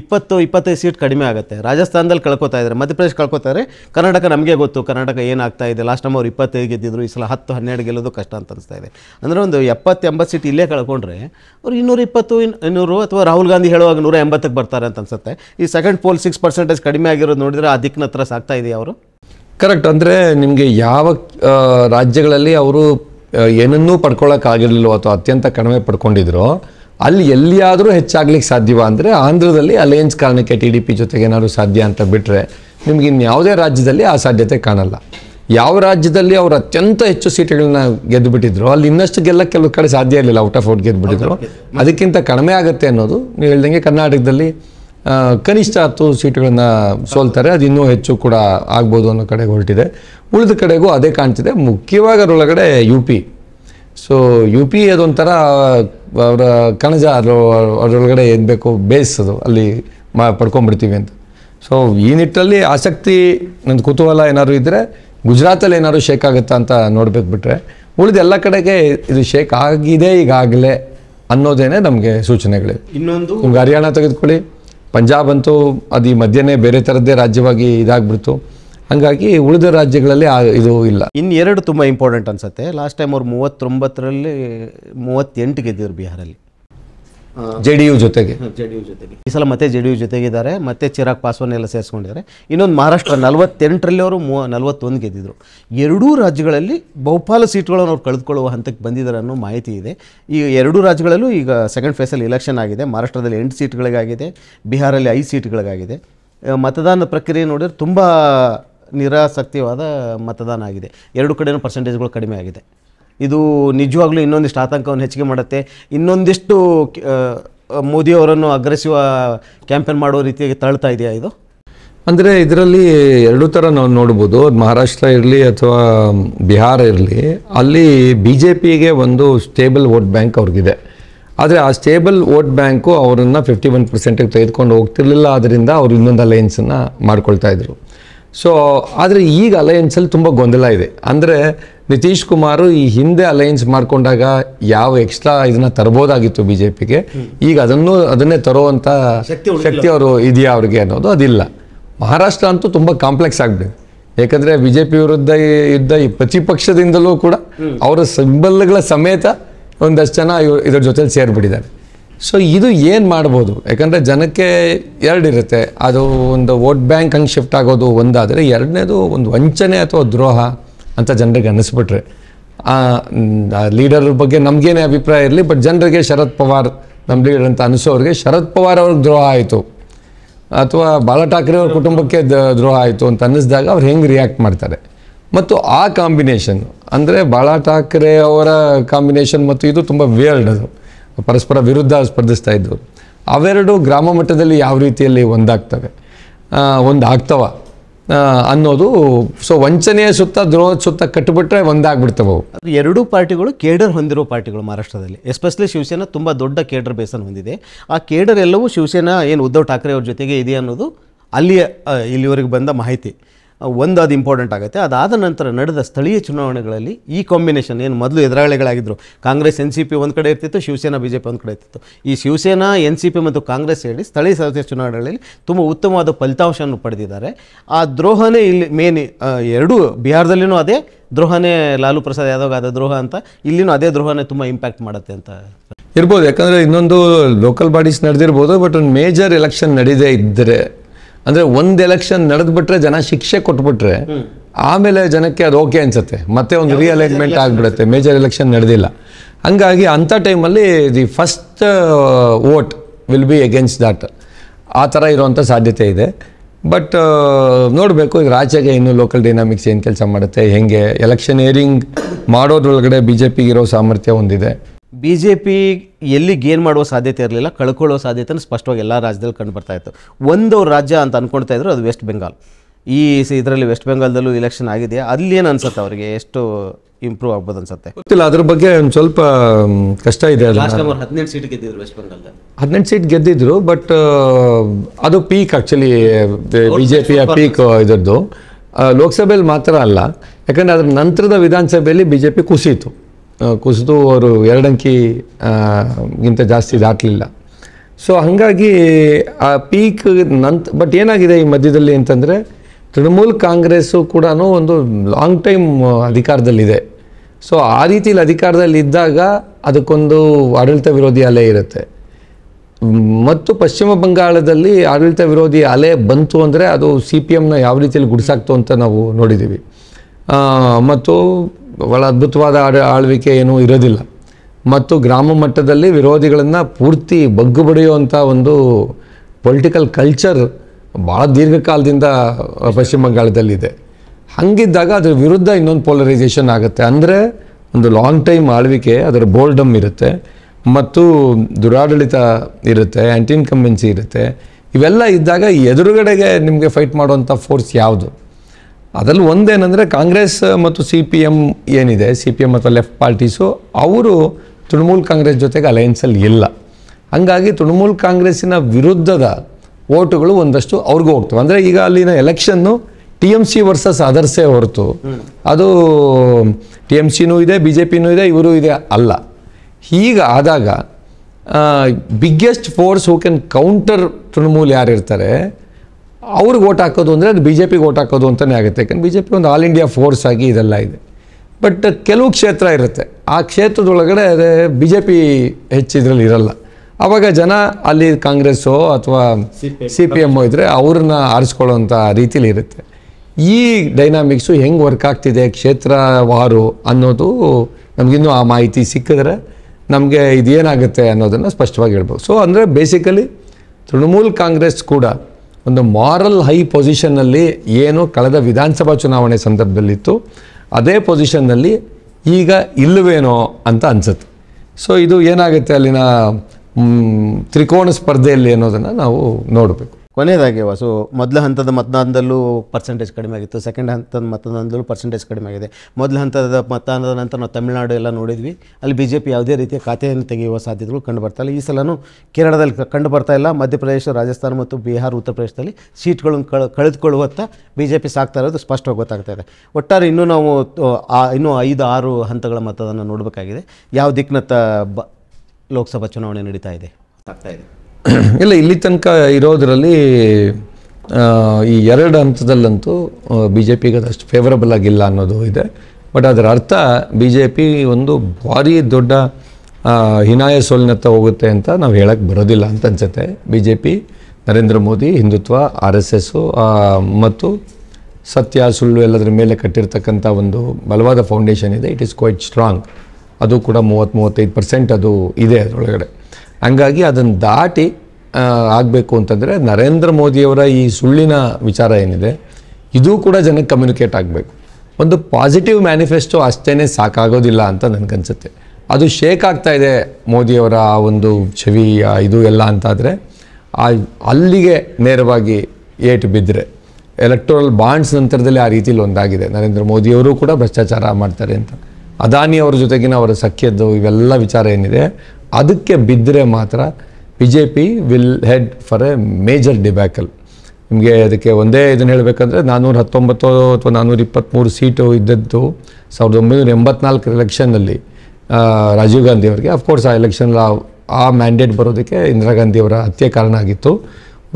ಇಪ್ಪತ್ತು ಇಪ್ಪತ್ತೈದು ಸೀಟ್ ಕಡಿಮೆ ಆಗುತ್ತೆ ರಾಜಸ್ಥಾನದಲ್ಲಿ ಕಳ್ಕೊತಾ ಇದ್ದಾರೆ ಮಧ್ಯಪ್ರದೇಶ ಇದ್ದಾರೆ ಕರ್ನಾಟಕ ನಮಗೆ ಗೊತ್ತು ಕರ್ನಾಟಕ ಏನಾಗ್ತಾ ಇದೆ ಲಾಸ್ಟ್ ಟೈಮ್ ಅವ್ರು ಇಪ್ಪತ್ತೈದು ಗೆದ್ದಿದ್ರು ಈ ಸಲ ಹತ್ತು ಹನ್ನೆರಡು ಗೆಲ್ಲೋದು ಕಷ್ಟ ಅಂತ ಅನಿಸ್ತಾ ಇದೆ ಅಂದರೆ ಒಂದು ಎಪ್ಪತ್ತು ಎಂಬತ್ತು ಸೀಟ್ ಇಲ್ಲೇ ಕಳ್ಕೊಂಡ್ರೆ ಅವ್ರು ಇನ್ನೂರು ಇಪ್ಪತ್ತು ಇನ್ನೂರು ಅಥವಾ ರಾಹುಲ್ ಗಾಂಧಿ ಹೇಳುವಾಗ ನೂರ ಎಂಬತ್ತಕ್ಕೆ ಬರ್ತಾರೆ ಅಂತ ಅನ್ಸುತ್ತೆ ಈ ಸೆಕೆಂಡ್ ಪೋಲ್ ಸಿಕ್ಸ್ ಪರ್ಸೆಂಟೇಜ್ ಕಡಿಮೆ ಆಗಿರೋದು ನೋಡಿದರೆ ಆ ದಿಕ್ಕಿನ ಹತ್ರ ಸಾಕ್ತಾ ಇದೆಯಾ ಅವರು ಕರೆಕ್ಟ್ ಅಂದರೆ ನಿಮಗೆ ಯಾವ ರಾಜ್ಯಗಳಲ್ಲಿ ಅವರು ಏನನ್ನೂ ಪಡ್ಕೊಳ್ಳೋಕ್ಕಾಗಿರಲಿಲ್ಲೋ ಅಥವಾ ಅತ್ಯಂತ ಕಡಿಮೆ ಪಡ್ಕೊಂಡಿದ್ರು ಅಲ್ಲಿ ಎಲ್ಲಿಯಾದರೂ ಹೆಚ್ಚಾಗ್ಲಿಕ್ಕೆ ಸಾಧ್ಯವ ಅಂದರೆ ಆಂಧ್ರದಲ್ಲಿ ಅಲಯನ್ಸ್ ಕಾರಣಕ್ಕೆ ಟಿ ಡಿ ಪಿ ಜೊತೆಗೆ ಏನಾದರೂ ಸಾಧ್ಯ ಅಂತ ಬಿಟ್ಟರೆ ನಿಮ್ಗೆ ಇನ್ಯಾವುದೇ ರಾಜ್ಯದಲ್ಲಿ ಆ ಸಾಧ್ಯತೆ ಕಾಣಲ್ಲ ಯಾವ ರಾಜ್ಯದಲ್ಲಿ ಅವರು ಅತ್ಯಂತ ಹೆಚ್ಚು ಸೀಟುಗಳನ್ನ ಗೆದ್ದುಬಿಟ್ಟಿದ್ರು ಅಲ್ಲಿ ಇನ್ನಷ್ಟು ಗೆಲ್ಲ ಕೆಲವು ಕಡೆ ಸಾಧ್ಯ ಇರಲಿಲ್ಲ ಔಟ್ ಆಫ್ ಔಟ್ ಗೆದ್ದುಬಿಟ್ಟಿದ್ರು ಅದಕ್ಕಿಂತ ಕಡಿಮೆ ಆಗುತ್ತೆ ಅನ್ನೋದು ನೀವು ಹೇಳ್ದಂಗೆ ಕರ್ನಾಟಕದಲ್ಲಿ ಕನಿಷ್ಠ ಹತ್ತು ಸೀಟುಗಳನ್ನ ಸೋಲ್ತಾರೆ ಅದು ಇನ್ನೂ ಹೆಚ್ಚು ಕೂಡ ಆಗ್ಬೋದು ಅನ್ನೋ ಕಡೆಗೆ ಹೊರಟಿದೆ ಉಳಿದ ಕಡೆಗೂ ಅದೇ ಕಾಣ್ತಿದೆ ಮುಖ್ಯವಾಗಿ ಅದರೊಳಗಡೆ U P so U P ಅದೊಂಥರ ಅವರ ಕಣಜ ಅದರ ಅದರೊಳಗಡೆ ಏನು ಬೇಕೋ ಅದು ಅಲ್ಲಿ ಮಾ ಪಡ್ಕೊಂಬಿಡ್ತೀವಿ ಅಂತ ಸೊ ಈ ನಿಟ್ಟಲ್ಲಿ ಆಸಕ್ತಿ ನನ್ನ ಕುತೂಹಲ ಏನಾದರೂ ಇದ್ದರೆ ಗುಜರಾತಲ್ಲಿ ಏನಾದರೂ ಶೇಕ್ ಆಗುತ್ತಾ ಅಂತ ನೋಡ್ಬೇಕು ಬಿಟ್ಟರೆ ಉಳಿದ ಎಲ್ಲ ಕಡೆಗೆ ಇದು ಶೇಕ್ ಆಗಿದೆ ಈಗಾಗಲೇ ಅನ್ನೋದೇನೆ ನಮಗೆ ಸೂಚನೆಗಳು ಇನ್ನೊಂದು ಹರಿಯಾಣ ತೆಗೆದುಕೊಳ್ಳಿ ಪಂಜಾಬ್ ಅಂತೂ ಅದು ಈ ಮಧ್ಯನೇ ಬೇರೆ ಥರದ್ದೇ ರಾಜ್ಯವಾಗಿ ಇದಾಗ್ಬಿಡ್ತು ಹಂಗಾಗಿ ಉಳಿದ ರಾಜ್ಯಗಳಲ್ಲಿ ಇದು ಇಲ್ಲ ಎರಡು ತುಂಬ ಇಂಪಾರ್ಟೆಂಟ್ ಅನ್ಸುತ್ತೆ ಲಾಸ್ಟ್ ಟೈಮ್ ಅವ್ರು ಮೂವತ್ತೊಂಬತ್ತರಲ್ಲಿ ಮೂವತ್ತೆಂಟು ಗೆದ್ದಿದ್ರು ಬಿಹಾರಲ್ಲಿ ಜೆ ಡಿ ಯು ಜೊತೆಗೆ ಜೆ ಡಿ ಯು ಜೊತೆಗೆ ಈ ಸಲ ಮತ್ತೆ ಜೆ ಡಿ ಯು ಜೊತೆಗಿದ್ದಾರೆ ಮತ್ತೆ ಚಿರಾಗ್ ಪಾಸ್ವಾನ್ ಎಲ್ಲ ಸೇರಿಸ್ಕೊಂಡಿದ್ದಾರೆ ಇನ್ನೊಂದು ಮಹಾರಾಷ್ಟ್ರ ನಲವತ್ತೆಂಟರಲ್ಲಿ ಅವರು ಮೂವ ನಲವತ್ತೊಂದು ಗೆದ್ದಿದ್ರು ಎರಡೂ ರಾಜ್ಯಗಳಲ್ಲಿ ಬಹುಪಾಲು ಸೀಟ್ಗಳನ್ನು ಅವ್ರು ಕಳೆದುಕೊಳ್ಳುವ ಹಂತಕ್ಕೆ ಬಂದಿದ್ದಾರೆ ಅನ್ನೋ ಮಾಹಿತಿ ಇದೆ ಈ ಎರಡೂ ರಾಜ್ಯಗಳಲ್ಲೂ ಈಗ ಸೆಕೆಂಡ್ ಫೇಸಲ್ಲಿ ಇಲೆಕ್ಷನ್ ಆಗಿದೆ ಮಹಾರಾಷ್ಟ್ರದಲ್ಲಿ ಎಂಟು ಸೀಟ್ಗಳಿಗಾಗಿದೆ ಬಿಹಾರಲ್ಲಿ ಐದು ಸೀಟ್ಗಳಿಗಾಗಿದೆ ಮತದಾನದ ಪ್ರಕ್ರಿಯೆ ನೋಡಿದ್ರೆ ತುಂಬ ನಿರಾಸಕ್ತಿಯವಾದ ಮತದಾನ ಆಗಿದೆ ಎರಡು ಕಡೆಯೂ ಪರ್ಸೆಂಟೇಜ್ಗಳು ಕಡಿಮೆ ಆಗಿದೆ ಇದು ನಿಜವಾಗ್ಲೂ ಇನ್ನೊಂದಿಷ್ಟು ಆತಂಕವನ್ನು ಹೆಚ್ಚಿಗೆ ಮಾಡುತ್ತೆ ಇನ್ನೊಂದಿಷ್ಟು ಮೋದಿಯವರನ್ನು ಅಗ್ರೆಸಿವ್ ಕ್ಯಾಂಪೇನ್ ಮಾಡೋ ರೀತಿಯಾಗಿ ತಳ್ತಾ ಇದೆಯಾ ಇದು ಅಂದರೆ ಇದರಲ್ಲಿ ಎರಡೂ ಥರ ನಾವು ನೋಡ್ಬೋದು ಮಹಾರಾಷ್ಟ್ರ ಇರಲಿ ಅಥವಾ ಬಿಹಾರ ಇರಲಿ ಅಲ್ಲಿ ಬಿ ಜೆ ಪಿಗೆ ಒಂದು ಸ್ಟೇಬಲ್ ವೋಟ್ ಬ್ಯಾಂಕ್ ಅವ್ರಿಗಿದೆ ಆದರೆ ಆ ಸ್ಟೇಬಲ್ ವೋಟ್ ಬ್ಯಾಂಕು ಅವರನ್ನು ಫಿಫ್ಟಿ ಒನ್ ಪರ್ಸೆಂಟಿಗೆ ತೆಗೆದುಕೊಂಡು ಹೋಗ್ತಿರ್ಲಿಲ್ಲ ಆದ್ದರಿಂದ ಅವರು ಇನ್ನೊಂದು ಲೈನ್ಸನ್ನು ಮಾಡ್ಕೊಳ್ತಾ ಇದ್ರು ಸೊ ಆದರೆ ಈಗ ಅಲಯನ್ಸಲ್ಲಿ ತುಂಬ ಗೊಂದಲ ಇದೆ ಅಂದರೆ ನಿತೀಶ್ ಕುಮಾರ್ ಈ ಹಿಂದೆ ಅಲಯನ್ಸ್ ಮಾಡಿಕೊಂಡಾಗ ಯಾವ ಎಕ್ಸ್ಟ್ರಾ ಇದನ್ನ ತರಬಹುದಾಗಿತ್ತು ಬಿ ಜೆ ಪಿಗೆ ಈಗ ಅದನ್ನು ಅದನ್ನೇ ತರುವಂಥ ಶಕ್ತಿ ಅವರು ಇದೆಯಾ ಅವ್ರಿಗೆ ಅನ್ನೋದು ಅದಿಲ್ಲ ಮಹಾರಾಷ್ಟ್ರ ಅಂತೂ ತುಂಬ ಕಾಂಪ್ಲೆಕ್ಸ್ ಆಗಬೇಕು ಯಾಕಂದ್ರೆ ಬಿ ಜೆ ಪಿ ವಿರುದ್ಧ ಯುದ್ಧ ಈ ಪ್ರತಿಪಕ್ಷದಿಂದಲೂ ಕೂಡ ಅವರ ಸಿಂಬಲ್ಗಳ ಸಮೇತ ಒಂದಷ್ಟು ಜನ ಇವ್ರು ಇದ್ರ ಜೊತೆಲಿ ಸೇರ್ಬಿಟ್ಟಿದ್ದಾರೆ ಸೊ ಇದು ಏನು ಮಾಡ್ಬೋದು ಯಾಕಂದರೆ ಜನಕ್ಕೆ ಇರುತ್ತೆ ಅದು ಒಂದು ವೋಟ್ ಬ್ಯಾಂಕ್ ಹಂಗೆ ಶಿಫ್ಟ್ ಆಗೋದು ಒಂದಾದರೆ ಎರಡನೇದು ಒಂದು ವಂಚನೆ ಅಥವಾ ದ್ರೋಹ ಅಂತ ಜನರಿಗೆ ಅನ್ನಿಸ್ಬಿಟ್ರೆ ಲೀಡರ್ ಬಗ್ಗೆ ನಮಗೇನೇ ಅಭಿಪ್ರಾಯ ಇರಲಿ ಬಟ್ ಜನರಿಗೆ ಶರದ್ ಪವಾರ್ ನಮ್ಮ ಲೀಡರ್ ಅಂತ ಅನಿಸೋರಿಗೆ ಶರದ್ ಪವಾರ್ ಅವ್ರಿಗೆ ದ್ರೋಹ ಆಯಿತು ಅಥವಾ ಬಾಲಾ ಠಾಕ್ರೆ ಅವ್ರ ಕುಟುಂಬಕ್ಕೆ ದ್ರೋಹ ಆಯಿತು ಅಂತ ಅನ್ನಿಸಿದಾಗ ಅವ್ರು ಹೆಂಗೆ ರಿಯಾಕ್ಟ್ ಮಾಡ್ತಾರೆ ಮತ್ತು ಆ ಕಾಂಬಿನೇಷನ್ ಅಂದರೆ ಬಾಲಾ ಠಾಕ್ರೆ ಅವರ ಕಾಂಬಿನೇಷನ್ ಮತ್ತು ಇದು ತುಂಬ ವೇರ್ಡ್ ಅದು ಪರಸ್ಪರ ವಿರುದ್ಧ ಸ್ಪರ್ಧಿಸ್ತಾ ಇದ್ದವು ಅವೆರಡು ಗ್ರಾಮ ಮಟ್ಟದಲ್ಲಿ ಯಾವ ರೀತಿಯಲ್ಲಿ ಒಂದಾಗ್ತವೆ ಒಂದಾಗ್ತವ ಅನ್ನೋದು ಸೊ ವಂಚನೆಯ ಸುತ್ತ ದ್ರೋಹದ ಸುತ್ತ ಕಟ್ಟುಬಿಟ್ರೆ ಒಂದಾಗ್ಬಿಡ್ತವೆ ಅವು ಅದು ಎರಡೂ ಪಾರ್ಟಿಗಳು ಕೇಡರ್ ಹೊಂದಿರುವ ಪಾರ್ಟಿಗಳು ಮಹಾರಾಷ್ಟ್ರದಲ್ಲಿ ಎಸ್ಪೆಷಲಿ ಶಿವಸೇನಾ ತುಂಬ ದೊಡ್ಡ ಕೇಡರ್ ಬೇಸನ್ನು ಹೊಂದಿದೆ ಆ ಕೇಡರ್ ಎಲ್ಲವೂ ಶಿವಸೇನಾ ಏನು ಉದ್ಧವ್ ಠಾಕ್ರೆ ಅವ್ರ ಜೊತೆಗೆ ಇದೆ ಅನ್ನೋದು ಅಲ್ಲಿಯ ಇಲ್ಲಿವರೆಗೆ ಬಂದ ಮಾಹಿತಿ ಒಂದು ಅದು ಇಂಪಾರ್ಟೆಂಟ್ ಆಗುತ್ತೆ ಅದಾದ ನಂತರ ನಡೆದ ಸ್ಥಳೀಯ ಚುನಾವಣೆಗಳಲ್ಲಿ ಈ ಕಾಂಬಿನೇಷನ್ ಏನು ಮೊದಲು ಎದುರಾಳಿಗಳಾಗಿದ್ದರು ಕಾಂಗ್ರೆಸ್ ಎನ್ ಸಿ ಪಿ ಒಂದು ಕಡೆ ಇರ್ತಿತ್ತು ಶಿವಸೇನಾ ಬಿ ಜೆ ಪಿ ಒಂದು ಕಡೆ ಇರ್ತಿತ್ತು ಈ ಶಿವಸೇನಾ ಎನ್ ಸಿ ಪಿ ಮತ್ತು ಕಾಂಗ್ರೆಸ್ ಹೇಳಿ ಸ್ಥಳೀಯ ಸದಸ್ಯ ಚುನಾವಣೆಗಳಲ್ಲಿ ತುಂಬ ಉತ್ತಮವಾದ ಫಲಿತಾಂಶವನ್ನು ಪಡೆದಿದ್ದಾರೆ ಆ ದ್ರೋಹನೇ ಇಲ್ಲಿ ಮೇನ್ ಎರಡೂ ಬಿಹಾರದಲ್ಲಿನೂ ಅದೇ ದ್ರೋಹನೇ ಲಾಲು ಪ್ರಸಾದ್ ಯಾದವ್ ಆದ ದ್ರೋಹ ಅಂತ ಇಲ್ಲಿನೂ ಅದೇ ದ್ರೋಹನೇ ತುಂಬ ಇಂಪ್ಯಾಕ್ಟ್ ಮಾಡುತ್ತೆ ಅಂತ ಇರ್ಬೋದು ಯಾಕಂದರೆ ಇನ್ನೊಂದು ಲೋಕಲ್ ಬಾಡೀಸ್ ನಡೆದಿರ್ಬೋದು ಬಟ್ ಒಂದು ಮೇಜರ್ ಎಲೆಕ್ಷನ್ ನಡೀದೇ ಇದ್ದರೆ ಅಂದರೆ ಒಂದು ಎಲೆಕ್ಷನ್ ನಡೆದ್ಬಿಟ್ರೆ ಜನ ಶಿಕ್ಷೆ ಕೊಟ್ಬಿಟ್ರೆ ಆಮೇಲೆ ಜನಕ್ಕೆ ಅದು ಓಕೆ ಅನ್ಸುತ್ತೆ ಮತ್ತೆ ಒಂದು ರಿಅಲೈನ್ಮೆಂಟ್ ಆಗಿಬಿಡುತ್ತೆ ಮೇಜರ್ ಎಲೆಕ್ಷನ್ ನಡೆದಿಲ್ಲ ಹಂಗಾಗಿ ಅಂಥ ಟೈಮಲ್ಲಿ the first vote will be against that ಆ ಥರ ಇರುವಂಥ ಸಾಧ್ಯತೆ ಇದೆ ಬಟ್ uh, ನೋಡಬೇಕು ಈಗ ರಾಜ್ಯಗೆ ಇನ್ನು ಲೋಕಲ್ ಡೈನಾಮಿಕ್ಸ್ ಏನು ಕೆಲಸ ಮಾಡುತ್ತೆ ಹೆಂಗೆ ಎಲೆಕ್ಷನ್ ಏರಿಂಗ್ ಮಾಡೋದ್ರೊಳಗಡೆ ಬಿ ಜೆ ಪಿಗಿರೋ ಸಾಮರ್ಥ್ಯ ಹೊಂದಿದೆ ಬಿ ಜೆ ಪಿ ಎಲ್ಲಿ ಗೇನ್ ಮಾಡುವ ಸಾಧ್ಯತೆ ಇರಲಿಲ್ಲ ಕಳ್ಕೊಳ್ಳೋ ಸಾಧ್ಯತೆನ ಸ್ಪಷ್ಟವಾಗಿ ಎಲ್ಲ ರಾಜ್ಯದಲ್ಲಿ ಕಂಡು ಬರ್ತಾ ಇತ್ತು ಒಂದು ರಾಜ್ಯ ಅಂತ ಅಂದ್ಕೊಳ್ತಾ ಇದ್ರು ಅದು ವೆಸ್ಟ್ ಬೆಂಗಾಲ್ ಈ ಇದರಲ್ಲಿ ವೆಸ್ಟ್ ಬೆಂಗಾಲ್ದಲ್ಲೂ ಇಲೆಕ್ಷನ್ ಆಗಿದೆ ಅಲ್ಲಿ ಏನು ಅನ್ಸುತ್ತೆ ಅವರಿಗೆ ಎಷ್ಟು ಇಂಪ್ರೂವ್ ಆಗ್ಬೋದು ಅನ್ಸುತ್ತೆ ಗೊತ್ತಿಲ್ಲ ಅದ್ರ ಬಗ್ಗೆ ಒಂದು ಸ್ವಲ್ಪ ಕಷ್ಟ ಇದೆ ಹದಿನೆಂಟು ಸೀಟ್ ಗೆದ್ದಿದ್ರು ವೆಸ್ಟ್ ಬೆಂಗಾಲ್ ಹದಿನೆಂಟು ಸೀಟ್ ಗೆದ್ದಿದ್ರು ಬಟ್ ಅದು ಪೀಕ್ ಆ್ಯಕ್ಚುಲಿ ಬಿ ಜೆ ಪಿಯ ಪೀಕ್ ಇದರದ್ದು ಲೋಕಸಭೆಯಲ್ಲಿ ಮಾತ್ರ ಅಲ್ಲ ಯಾಕಂದರೆ ಅದ್ರ ನಂತರದ ವಿಧಾನಸಭೆಯಲ್ಲಿ ಬಿ ಜೆ ಪಿ ಕುಸಿಯಿತು ಕುಸಿದು ಅವರು ಎರಡಂಕಿ ಗಿಂತ ಜಾಸ್ತಿ ದಾಟಲಿಲ್ಲ ಸೊ ಹಾಗಾಗಿ ಆ ಪೀಕ್ ನಂತ ಬಟ್ ಏನಾಗಿದೆ ಈ ಮಧ್ಯದಲ್ಲಿ ಅಂತಂದರೆ ತೃಣಮೂಲ್ ಕಾಂಗ್ರೆಸ್ಸು ಕೂಡ ಒಂದು ಲಾಂಗ್ ಟೈಮ್ ಅಧಿಕಾರದಲ್ಲಿದೆ ಸೊ ಆ ರೀತಿಯಲ್ಲಿ ಅಧಿಕಾರದಲ್ಲಿ ಇದ್ದಾಗ ಅದಕ್ಕೊಂದು ಆಡಳಿತ ವಿರೋಧಿ ಅಲೆ ಇರುತ್ತೆ ಮತ್ತು ಪಶ್ಚಿಮ ಬಂಗಾಳದಲ್ಲಿ ಆಡಳಿತ ವಿರೋಧಿ ಅಲೆ ಬಂತು ಅಂದರೆ ಅದು ಸಿ ಪಿ ಎಮ್ನ ಯಾವ ರೀತಿಯಲ್ಲಿ ಗುಡಿಸಾಕ್ತು ಅಂತ ನಾವು ನೋಡಿದ್ದೀವಿ ಮತ್ತು ಭಾಳ ಅದ್ಭುತವಾದ ಆಳ್ವಿಕೆ ಏನೂ ಇರೋದಿಲ್ಲ ಮತ್ತು ಗ್ರಾಮ ಮಟ್ಟದಲ್ಲಿ ವಿರೋಧಿಗಳನ್ನು ಪೂರ್ತಿ ಬಗ್ಗು ಬಡಿಯುವಂಥ ಒಂದು ಪೊಲಿಟಿಕಲ್ ಕಲ್ಚರ್ ಭಾಳ ದೀರ್ಘಕಾಲದಿಂದ ಪಶ್ಚಿಮ ಬಂಗಾಳದಲ್ಲಿದೆ ಹಾಗಿದ್ದಾಗ ಅದರ ವಿರುದ್ಧ ಇನ್ನೊಂದು ಪೋಲರೈಸೇಷನ್ ಆಗುತ್ತೆ ಅಂದರೆ ಒಂದು ಲಾಂಗ್ ಟೈಮ್ ಆಳ್ವಿಕೆ ಅದರ ಬೋಲ್ಡಮ್ ಇರುತ್ತೆ ಮತ್ತು ದುರಾಡಳಿತ ಇರುತ್ತೆ ಆ್ಯಂಟಿ ಇನ್ಕಂಬೆನ್ಸಿ ಇರುತ್ತೆ ಇವೆಲ್ಲ ಇದ್ದಾಗ ಎದುರುಗಡೆಗೆ ನಿಮಗೆ ಫೈಟ್ ಮಾಡುವಂಥ ಫೋರ್ಸ್ ಯಾವುದು ಅದರಲ್ಲಿ ಒಂದೇನೆಂದರೆ ಕಾಂಗ್ರೆಸ್ ಮತ್ತು ಸಿ ಪಿ ಎಮ್ ಏನಿದೆ ಸಿ ಪಿ ಎಮ್ ಅಥವಾ ಲೆಫ್ಟ್ ಪಾರ್ಟೀಸು ಅವರು ತೃಣಮೂಲ್ ಕಾಂಗ್ರೆಸ್ ಜೊತೆಗೆ ಅಲಯನ್ಸಲ್ಲಿ ಇಲ್ಲ ಹಾಗಾಗಿ ತೃಣಮೂಲ್ ಕಾಂಗ್ರೆಸ್ಸಿನ ವಿರುದ್ಧದ ಓಟುಗಳು ಒಂದಷ್ಟು ಅವ್ರಿಗೂ ಹೋಗ್ತವೆ ಅಂದರೆ ಈಗ ಅಲ್ಲಿನ election T M C versus ಅದರ್ಸೆ ಹೊರತು ಅದು ಟಿ ಎಮ್ ಸಿನೂ ಇದೆ ಬಿ ಜೆ ಪಿನೂ ಇದೆ ಇವರು ಇದೆ ಅಲ್ಲ ಹೀಗೆ ಆದಾಗ biggest force who can counter Trinamool ಯಾರಿರ್ತಾರೆ ಅವ್ರಿಗೆ ಓಟ್ ಹಾಕೋದು ಅಂದರೆ ಅದು ಬಿ ಜೆ ಪಿಗೆ ಓಟ್ ಹಾಕೋದು ಅಂತಲೇ ಆಗುತ್ತೆ ಯಾಕಂದರೆ ಬಿ ಜೆ ಪಿ ಒಂದು ಆಲ್ ಇಂಡಿಯಾ ಫೋರ್ಸ್ ಆಗಿ ಇದೆಲ್ಲ ಇದೆ ಬಟ್ ಕೆಲವು ಕ್ಷೇತ್ರ ಇರುತ್ತೆ ಆ ಕ್ಷೇತ್ರದೊಳಗಡೆ ಬಿ ಜೆ ಪಿ ಹೆಚ್ಚಿದ್ರಲ್ಲಿ ಇರಲ್ಲ ಆವಾಗ ಜನ ಅಲ್ಲಿ ಕಾಂಗ್ರೆಸ್ಸೋ ಅಥವಾ ಸಿ ಪಿ ಎಮ್ ಇದ್ದರೆ ಅವ್ರನ್ನ ಆರಿಸ್ಕೊಳ್ಳೋಂಥ ರೀತಿಲಿ ಇರುತ್ತೆ ಈ ಡೈನಾಮಿಕ್ಸು ಹೆಂಗೆ ವರ್ಕ್ ಆಗ್ತಿದೆ ಕ್ಷೇತ್ರವಾರು ಅನ್ನೋದು ನಮಗಿನ್ನೂ ಆ ಮಾಹಿತಿ ಸಿಕ್ಕಿದ್ರೆ ನಮಗೆ ಇದೇನಾಗುತ್ತೆ ಅನ್ನೋದನ್ನು ಸ್ಪಷ್ಟವಾಗಿ ಹೇಳ್ಬೋದು ಸೊ ಅಂದರೆ ಬೇಸಿಕಲಿ ತೃಣಮೂಲ್ ಕಾಂಗ್ರೆಸ್ ಕೂಡ ಒಂದು ಮಾರಲ್ ಹೈ ಪೊಸಿಷನ್ನಲ್ಲಿ ಏನು ಕಳೆದ ವಿಧಾನಸಭಾ ಚುನಾವಣೆ ಸಂದರ್ಭದಲ್ಲಿತ್ತು ಅದೇ ಪೊಸಿಷನ್ನಲ್ಲಿ ಈಗ ಇಲ್ಲವೇನೋ ಅಂತ ಅನಿಸುತ್ತೆ ಸೊ ಇದು ಏನಾಗುತ್ತೆ ಅಲ್ಲಿನ ತ್ರಿಕೋಣ ಸ್ಪರ್ಧೆಯಲ್ಲಿ ಅನ್ನೋದನ್ನು ನಾವು ನೋಡಬೇಕು ಕೊನೆಯದಾಗಿ ವಾಸು ಮೊದಲ ಹಂತದ ಮತದಾನದಲ್ಲೂ ಪರ್ಸೆಂಟೇಜ್ ಕಡಿಮೆ ಆಗಿತ್ತು ಸೆಕೆಂಡ್ ಹಂತದ ಮತದಾನದಲ್ಲೂ ಪರ್ಸೆಂಟೇಜ್ ಕಡಿಮೆ ಆಗಿದೆ ಮೊದಲ ಹಂತದ ಮತದಾನದ ನಂತರ ನಾವು ತಮಿಳುನಾಡು ಎಲ್ಲ ನೋಡಿದ್ವಿ ಅಲ್ಲಿ ಬಿ ಜೆ ಪಿ ಯಾವುದೇ ರೀತಿಯ ಖಾತೆಯನ್ನು ತೆಗೆಯುವ ಸಾಧ್ಯತೆಗಳು ಕಂಡು ಬರ್ತಾ ಇಲ್ಲ ಈ ಸಲನೂ ಕೇರಳದಲ್ಲಿ ಕಂಡು ಬರ್ತಾ ಇಲ್ಲ ಮಧ್ಯಪ್ರದೇಶ ರಾಜಸ್ಥಾನ ಮತ್ತು ಬಿಹಾರ್ ಉತ್ತರ ಪ್ರದೇಶದಲ್ಲಿ ಸೀಟ್ಗಳನ್ನು ಕಳ ಕಳೆದುಕೊಳ್ಳುವತ್ತ ಬಿ ಜೆ ಪಿ ಸಾಕ್ತಾ ಇರೋದು ಸ್ಪಷ್ಟವಾಗಿ ಗೊತ್ತಾಗ್ತಾ ಇದೆ ಒಟ್ಟಾರೆ ಇನ್ನೂ ನಾವು ಇನ್ನೂ ಐದು ಆರು ಹಂತಗಳ ಮತದಾನ ನೋಡಬೇಕಾಗಿದೆ ಯಾವ ದಿಕ್ಕಿನತ್ತ ಬ ಲೋಕಸಭಾ ಚುನಾವಣೆ ನಡೀತಾ ಇದೆ ಆಗ್ತಾ ಇದೆ ಇಲ್ಲ ಇಲ್ಲಿ ತನಕ ಇರೋದರಲ್ಲಿ ಈ ಎರಡು ಹಂತದಲ್ಲಂತೂ ಬಿ ಜೆ ಪಿಗೆ ಅದಷ್ಟು ಫೇವರಬಲ್ ಆಗಿಲ್ಲ ಅನ್ನೋದು ಇದೆ ಬಟ್ ಅದರ ಅರ್ಥ ಬಿ ಜೆ ಪಿ ಒಂದು ಭಾರಿ ದೊಡ್ಡ ಹಿನಾಯ ಸೋಲಿನತ್ತ ಹೋಗುತ್ತೆ ಅಂತ ನಾವು ಹೇಳಕ್ಕೆ ಬರೋದಿಲ್ಲ ಅಂತ ಅನಿಸುತ್ತೆ B J P Narendra Modi Hindutva R S S ಮತ್ತು ಸತ್ಯ ಸುಳ್ಳು ಎಲ್ಲದರ ಮೇಲೆ ಕಟ್ಟಿರ್ತಕ್ಕಂಥ ಒಂದು ಬಲವಾದ ಫೌಂಡೇಶನ್ ಇದೆ ಇಟ್ ಈಸ್ ಕ್ವೈಟ್ ಸ್ಟ್ರಾಂಗ್ ಅದು ಕೂಡ ಮೂವತ್ತು ಮೂವತ್ತೈದು ಪರ್ಸೆಂಟ್ ಅದು ಇದೆ ಅದರೊಳಗಡೆ ಹಂಗಾಗಿ ಅದನ್ನು ದಾಟಿ ಆಗಬೇಕು ಅಂತಂದರೆ ನರೇಂದ್ರ ಮೋದಿಯವರ ಈ ಸುಳ್ಳಿನ ವಿಚಾರ ಏನಿದೆ ಇದು ಕೂಡ ಜನಕ್ಕೆ ಕಮ್ಯುನಿಕೇಟ್ ಆಗಬೇಕು ಒಂದು ಪಾಸಿಟಿವ್ ಮ್ಯಾನಿಫೆಸ್ಟೋ ಅಷ್ಟೇ ಸಾಕಾಗೋದಿಲ್ಲ ಅಂತ ನನಗನ್ಸುತ್ತೆ ಅದು ಶೇಕ್ ಆಗ್ತಾ ಇದೆ ಮೋದಿಯವರ ಆ ಒಂದು ಛವಿ ಇದು ಎಲ್ಲ ಅಂತಾದರೆ ಆ ಅಲ್ಲಿಗೆ ನೇರವಾಗಿ ಏಟು ಬಿದ್ದರೆ ಎಲೆಕ್ಟ್ರಲ್ ಬಾಂಡ್ಸ್ ನಂತರದಲ್ಲಿ ಆ ರೀತಿಯಲ್ಲಿ ಒಂದಾಗಿದೆ ನರೇಂದ್ರ ಮೋದಿಯವರು ಕೂಡ ಭ್ರಷ್ಟಾಚಾರ ಮಾಡ್ತಾರೆ ಅಂತ ಅದಾನಿ ಅವರ ಜೊತೆಗಿನ ಅವರ ಸಖ್ಯದ್ದು ಇವೆಲ್ಲ ವಿಚಾರ ಏನಿದೆ ಅದಕ್ಕೆ ಬಿದ್ದರೆ ಮಾತ್ರ B J P will head for a major debacle ನಿಮಗೆ ಅದಕ್ಕೆ ಒಂದೇ ಇದನ್ನು ಹೇಳಬೇಕಂದ್ರೆ ನಾನ್ನೂರ ಹತ್ತೊಂಬತ್ತು ಅಥವಾ ನಾನ್ನೂರ ಇಪ್ಪತ್ತ್ಮೂರು ಸೀಟು ಇದ್ದದ್ದು ಸಾವಿರದ ಒಂಬೈನೂರ ಎಂಬತ್ನಾಲ್ಕರ ಎಲೆಕ್ಷನ್ನಲ್ಲಿ ರಾಜೀವ್ ಗಾಂಧಿ ಅವರಿಗೆ ಅಫ್ಕೋರ್ಸ್ ಆ ಎಲೆಕ್ಷನ್ ಆ ಮ್ಯಾಂಡೇಟ್ ಬರೋದಕ್ಕೆ ಇಂದಿರಾ ಗಾಂಧಿಯವರ ಹತ್ಯೆ ಕಾರಣ ಆಗಿತ್ತು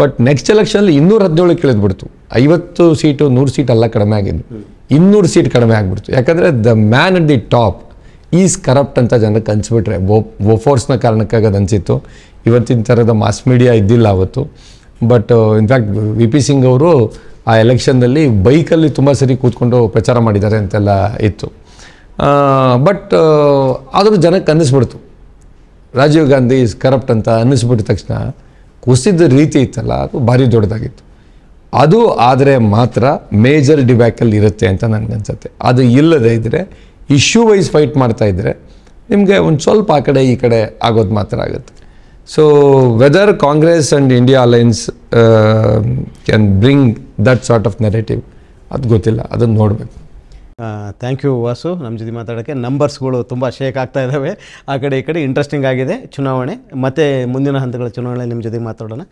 ಬಟ್ ನೆಕ್ಸ್ಟ್ ಎಲೆಕ್ಷನಲ್ಲಿ ಇನ್ನೂರ ಹದಿನೇಳಕ್ಕೆ ಕೇಳಿದ್ಬಿಡ್ತು ಐವತ್ತು ಸೀಟು ನೂರು ಸೀಟ್ ಎಲ್ಲ ಕಡಿಮೆ ಆಗಿದ್ದು ಇನ್ನೂರು ಸೀಟ್ ಕಡಿಮೆ ಆಗಿಬಿಡ್ತು ಯಾಕಂದರೆ the man at the top is corrupt ಅಂತ ಜನಕ್ಕೆ ಹಂಚ್ಬಿಟ್ರೆ ಓ ಫೋರ್ಸ್ನ ಕಾರಣಕ್ಕಾಗಿ ಅದು ಹಂಚಿತ್ತು ಇವತ್ತಿನ ಥರದ ಮಾಸ್ ಮೀಡಿಯಾ ಇದ್ದಿಲ್ಲ ಅವತ್ತು but in fact V P Singh ಅವರು ಆ ಎಲೆಕ್ಷನ್ನಲ್ಲಿ ಬೈಕಲ್ಲಿ ತುಂಬ ಸರಿ ಕೂತ್ಕೊಂಡು ಪ್ರಚಾರ ಮಾಡಿದ್ದಾರೆ ಅಂತೆಲ್ಲ ಇತ್ತು ಬಟ್ uh, ಆದರೂ ಜನಕ್ಕೆ ಅನ್ನಿಸ್ಬಿಡ್ತು ರಾಜೀವ್ ಗಾಂಧಿ ಇಸ್ ಕರಪ್ಟ್ ಅಂತ ಅನ್ನಿಸ್ಬಿಟ್ಟ ತಕ್ಷಣ ಕುಸಿದ ರೀತಿ ಇತ್ತಲ್ಲ ಅದು ಭಾರಿ ದೊಡ್ಡದಾಗಿತ್ತು ಅದು ಆದರೆ ಮಾತ್ರ ಮೇಜರ್ ಡಿಬ್ಯಾಕಲ್ಲಿ ಇರುತ್ತೆ ಅಂತ ನನಗನ್ಸತ್ತೆ ಅದು ಇಲ್ಲದೇ ಇದ್ದರೆ ಇಶ್ಯೂ ವೈಸ್ ಫೈಟ್ ಮಾಡ್ತಾ ಇದ್ದರೆ ನಿಮಗೆ ಒಂದು ಸ್ವಲ್ಪ ಆ ಕಡೆ ಈ ಕಡೆ ಆಗೋದು ಮಾತ್ರ ಆಗುತ್ತೆ so whether Congress and India alliance can bring that sort of narrative ಅದು ಗೊತ್ತಿಲ್ಲ ಅದನ್ನು ನೋಡಬೇಕು ಥ್ಯಾಂಕ್ ಯು ವಾಸು ನಮ್ಮ ಜೊತೆ ಮಾತಾಡೋಕ್ಕೆ ನಂಬರ್ಸ್ಗಳು ತುಂಬ ಶೇಕ್ ಆಗ್ತಾ ಇದ್ದಾವೆ ಆ ಕಡೆ ಈ ಕಡೆ ಇಂಟ್ರೆಸ್ಟಿಂಗ್ ಆಗಿದೆ ಚುನಾವಣೆ ಮತ್ತು ಮುಂದಿನ ಹಂತಗಳ ಚುನಾವಣೆ ನಿಮ್ಮ ಜೊತೆ ಮಾತಾಡೋಣ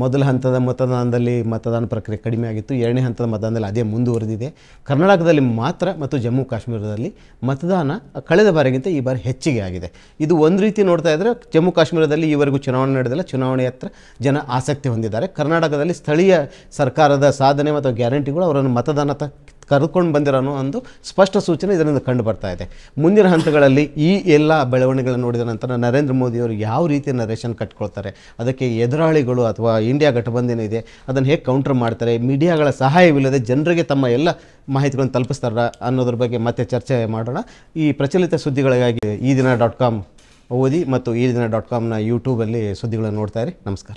ಮೊದಲ ಹಂತದ ಮತದಾನದಲ್ಲಿ ಮತದಾನ ಪ್ರಕ್ರಿಯೆ ಕಡಿಮೆ ಆಗಿತ್ತು ಎರಡನೇ ಹಂತದ ಮತದಾನದಲ್ಲಿ ಅದೇ ಮುಂದುವರೆದಿದೆ ಕರ್ನಾಟಕದಲ್ಲಿ ಮಾತ್ರ ಮತ್ತು ಜಮ್ಮು ಕಾಶ್ಮೀರದಲ್ಲಿ ಮತದಾನ ಕಳೆದ ಬಾರಿಗಿಂತ ಈ ಬಾರಿ ಹೆಚ್ಚಿಗೆ ಆಗಿದೆ ಇದು ಒಂದು ರೀತಿ ನೋಡ್ತಾ ಇದ್ದರೆ ಜಮ್ಮು ಕಾಶ್ಮೀರದಲ್ಲಿ ಈವರೆಗೂ ಚುನಾವಣೆ ನಡೆದಿಲ್ಲ ಚುನಾವಣೆ ಹತ್ರ ಜನ ಆಸಕ್ತಿ ಹೊಂದಿದ್ದಾರೆ ಕರ್ನಾಟಕದಲ್ಲಿ ಸ್ಥಳೀಯ ಸರ್ಕಾರದ ಸಾಧನೆ ಮತ್ತು ಗ್ಯಾರಂಟಿಗಳು ಅವರನ್ನು ಮತದಾನ ಕರೆದುಕೊಂಡು ಬಂದಿರೋ ಒಂದು ಸ್ಪಷ್ಟ ಸೂಚನೆ ಇದರಿಂದ ಕಂಡು ಬರ್ತಾ ಇದೆ ಮುಂದಿನ ಹಂತಗಳಲ್ಲಿ ಈ ಎಲ್ಲ ಬೆಳವಣಿಗೆಗಳನ್ನು ನೋಡಿದ ನಂತರ ನರೇಂದ್ರ ಮೋದಿಯವರು ಯಾವ ರೀತಿಯ ನರೇಷನ್ ಕಟ್ಕೊಳ್ತಾರೆ ಅದಕ್ಕೆ ಎದುರಾಳಿಗಳು ಅಥವಾ ಇಂಡಿಯಾ ಇದೆ ಅದನ್ನು ಹೇಗೆ ಕೌಂಟರ್ ಮಾಡ್ತಾರೆ ಮೀಡಿಯಾಗಳ ಸಹಾಯವಿಲ್ಲದೆ ಜನರಿಗೆ ತಮ್ಮ ಎಲ್ಲ ಮಾಹಿತಿಗಳನ್ನು ತಲುಪಿಸ್ತಾರ ಅನ್ನೋದ್ರ ಬಗ್ಗೆ ಮತ್ತೆ ಚರ್ಚೆ ಮಾಡೋಣ ಈ ಪ್ರಚಲಿತ ಸುದ್ದಿಗಳಿಗಾಗಿ ಈ ದಿನ ಡಾಟ್ ಕಾಮ್ ಓದಿ ಮತ್ತು ಈ ದಿನ ಡಾಟ್ ಕಾಮ್ನ ಯೂಟ್ಯೂಬಲ್ಲಿ ಸುದ್ದಿಗಳನ್ನು ನೋಡ್ತಾ ಇರಿ ನಮಸ್ಕಾರ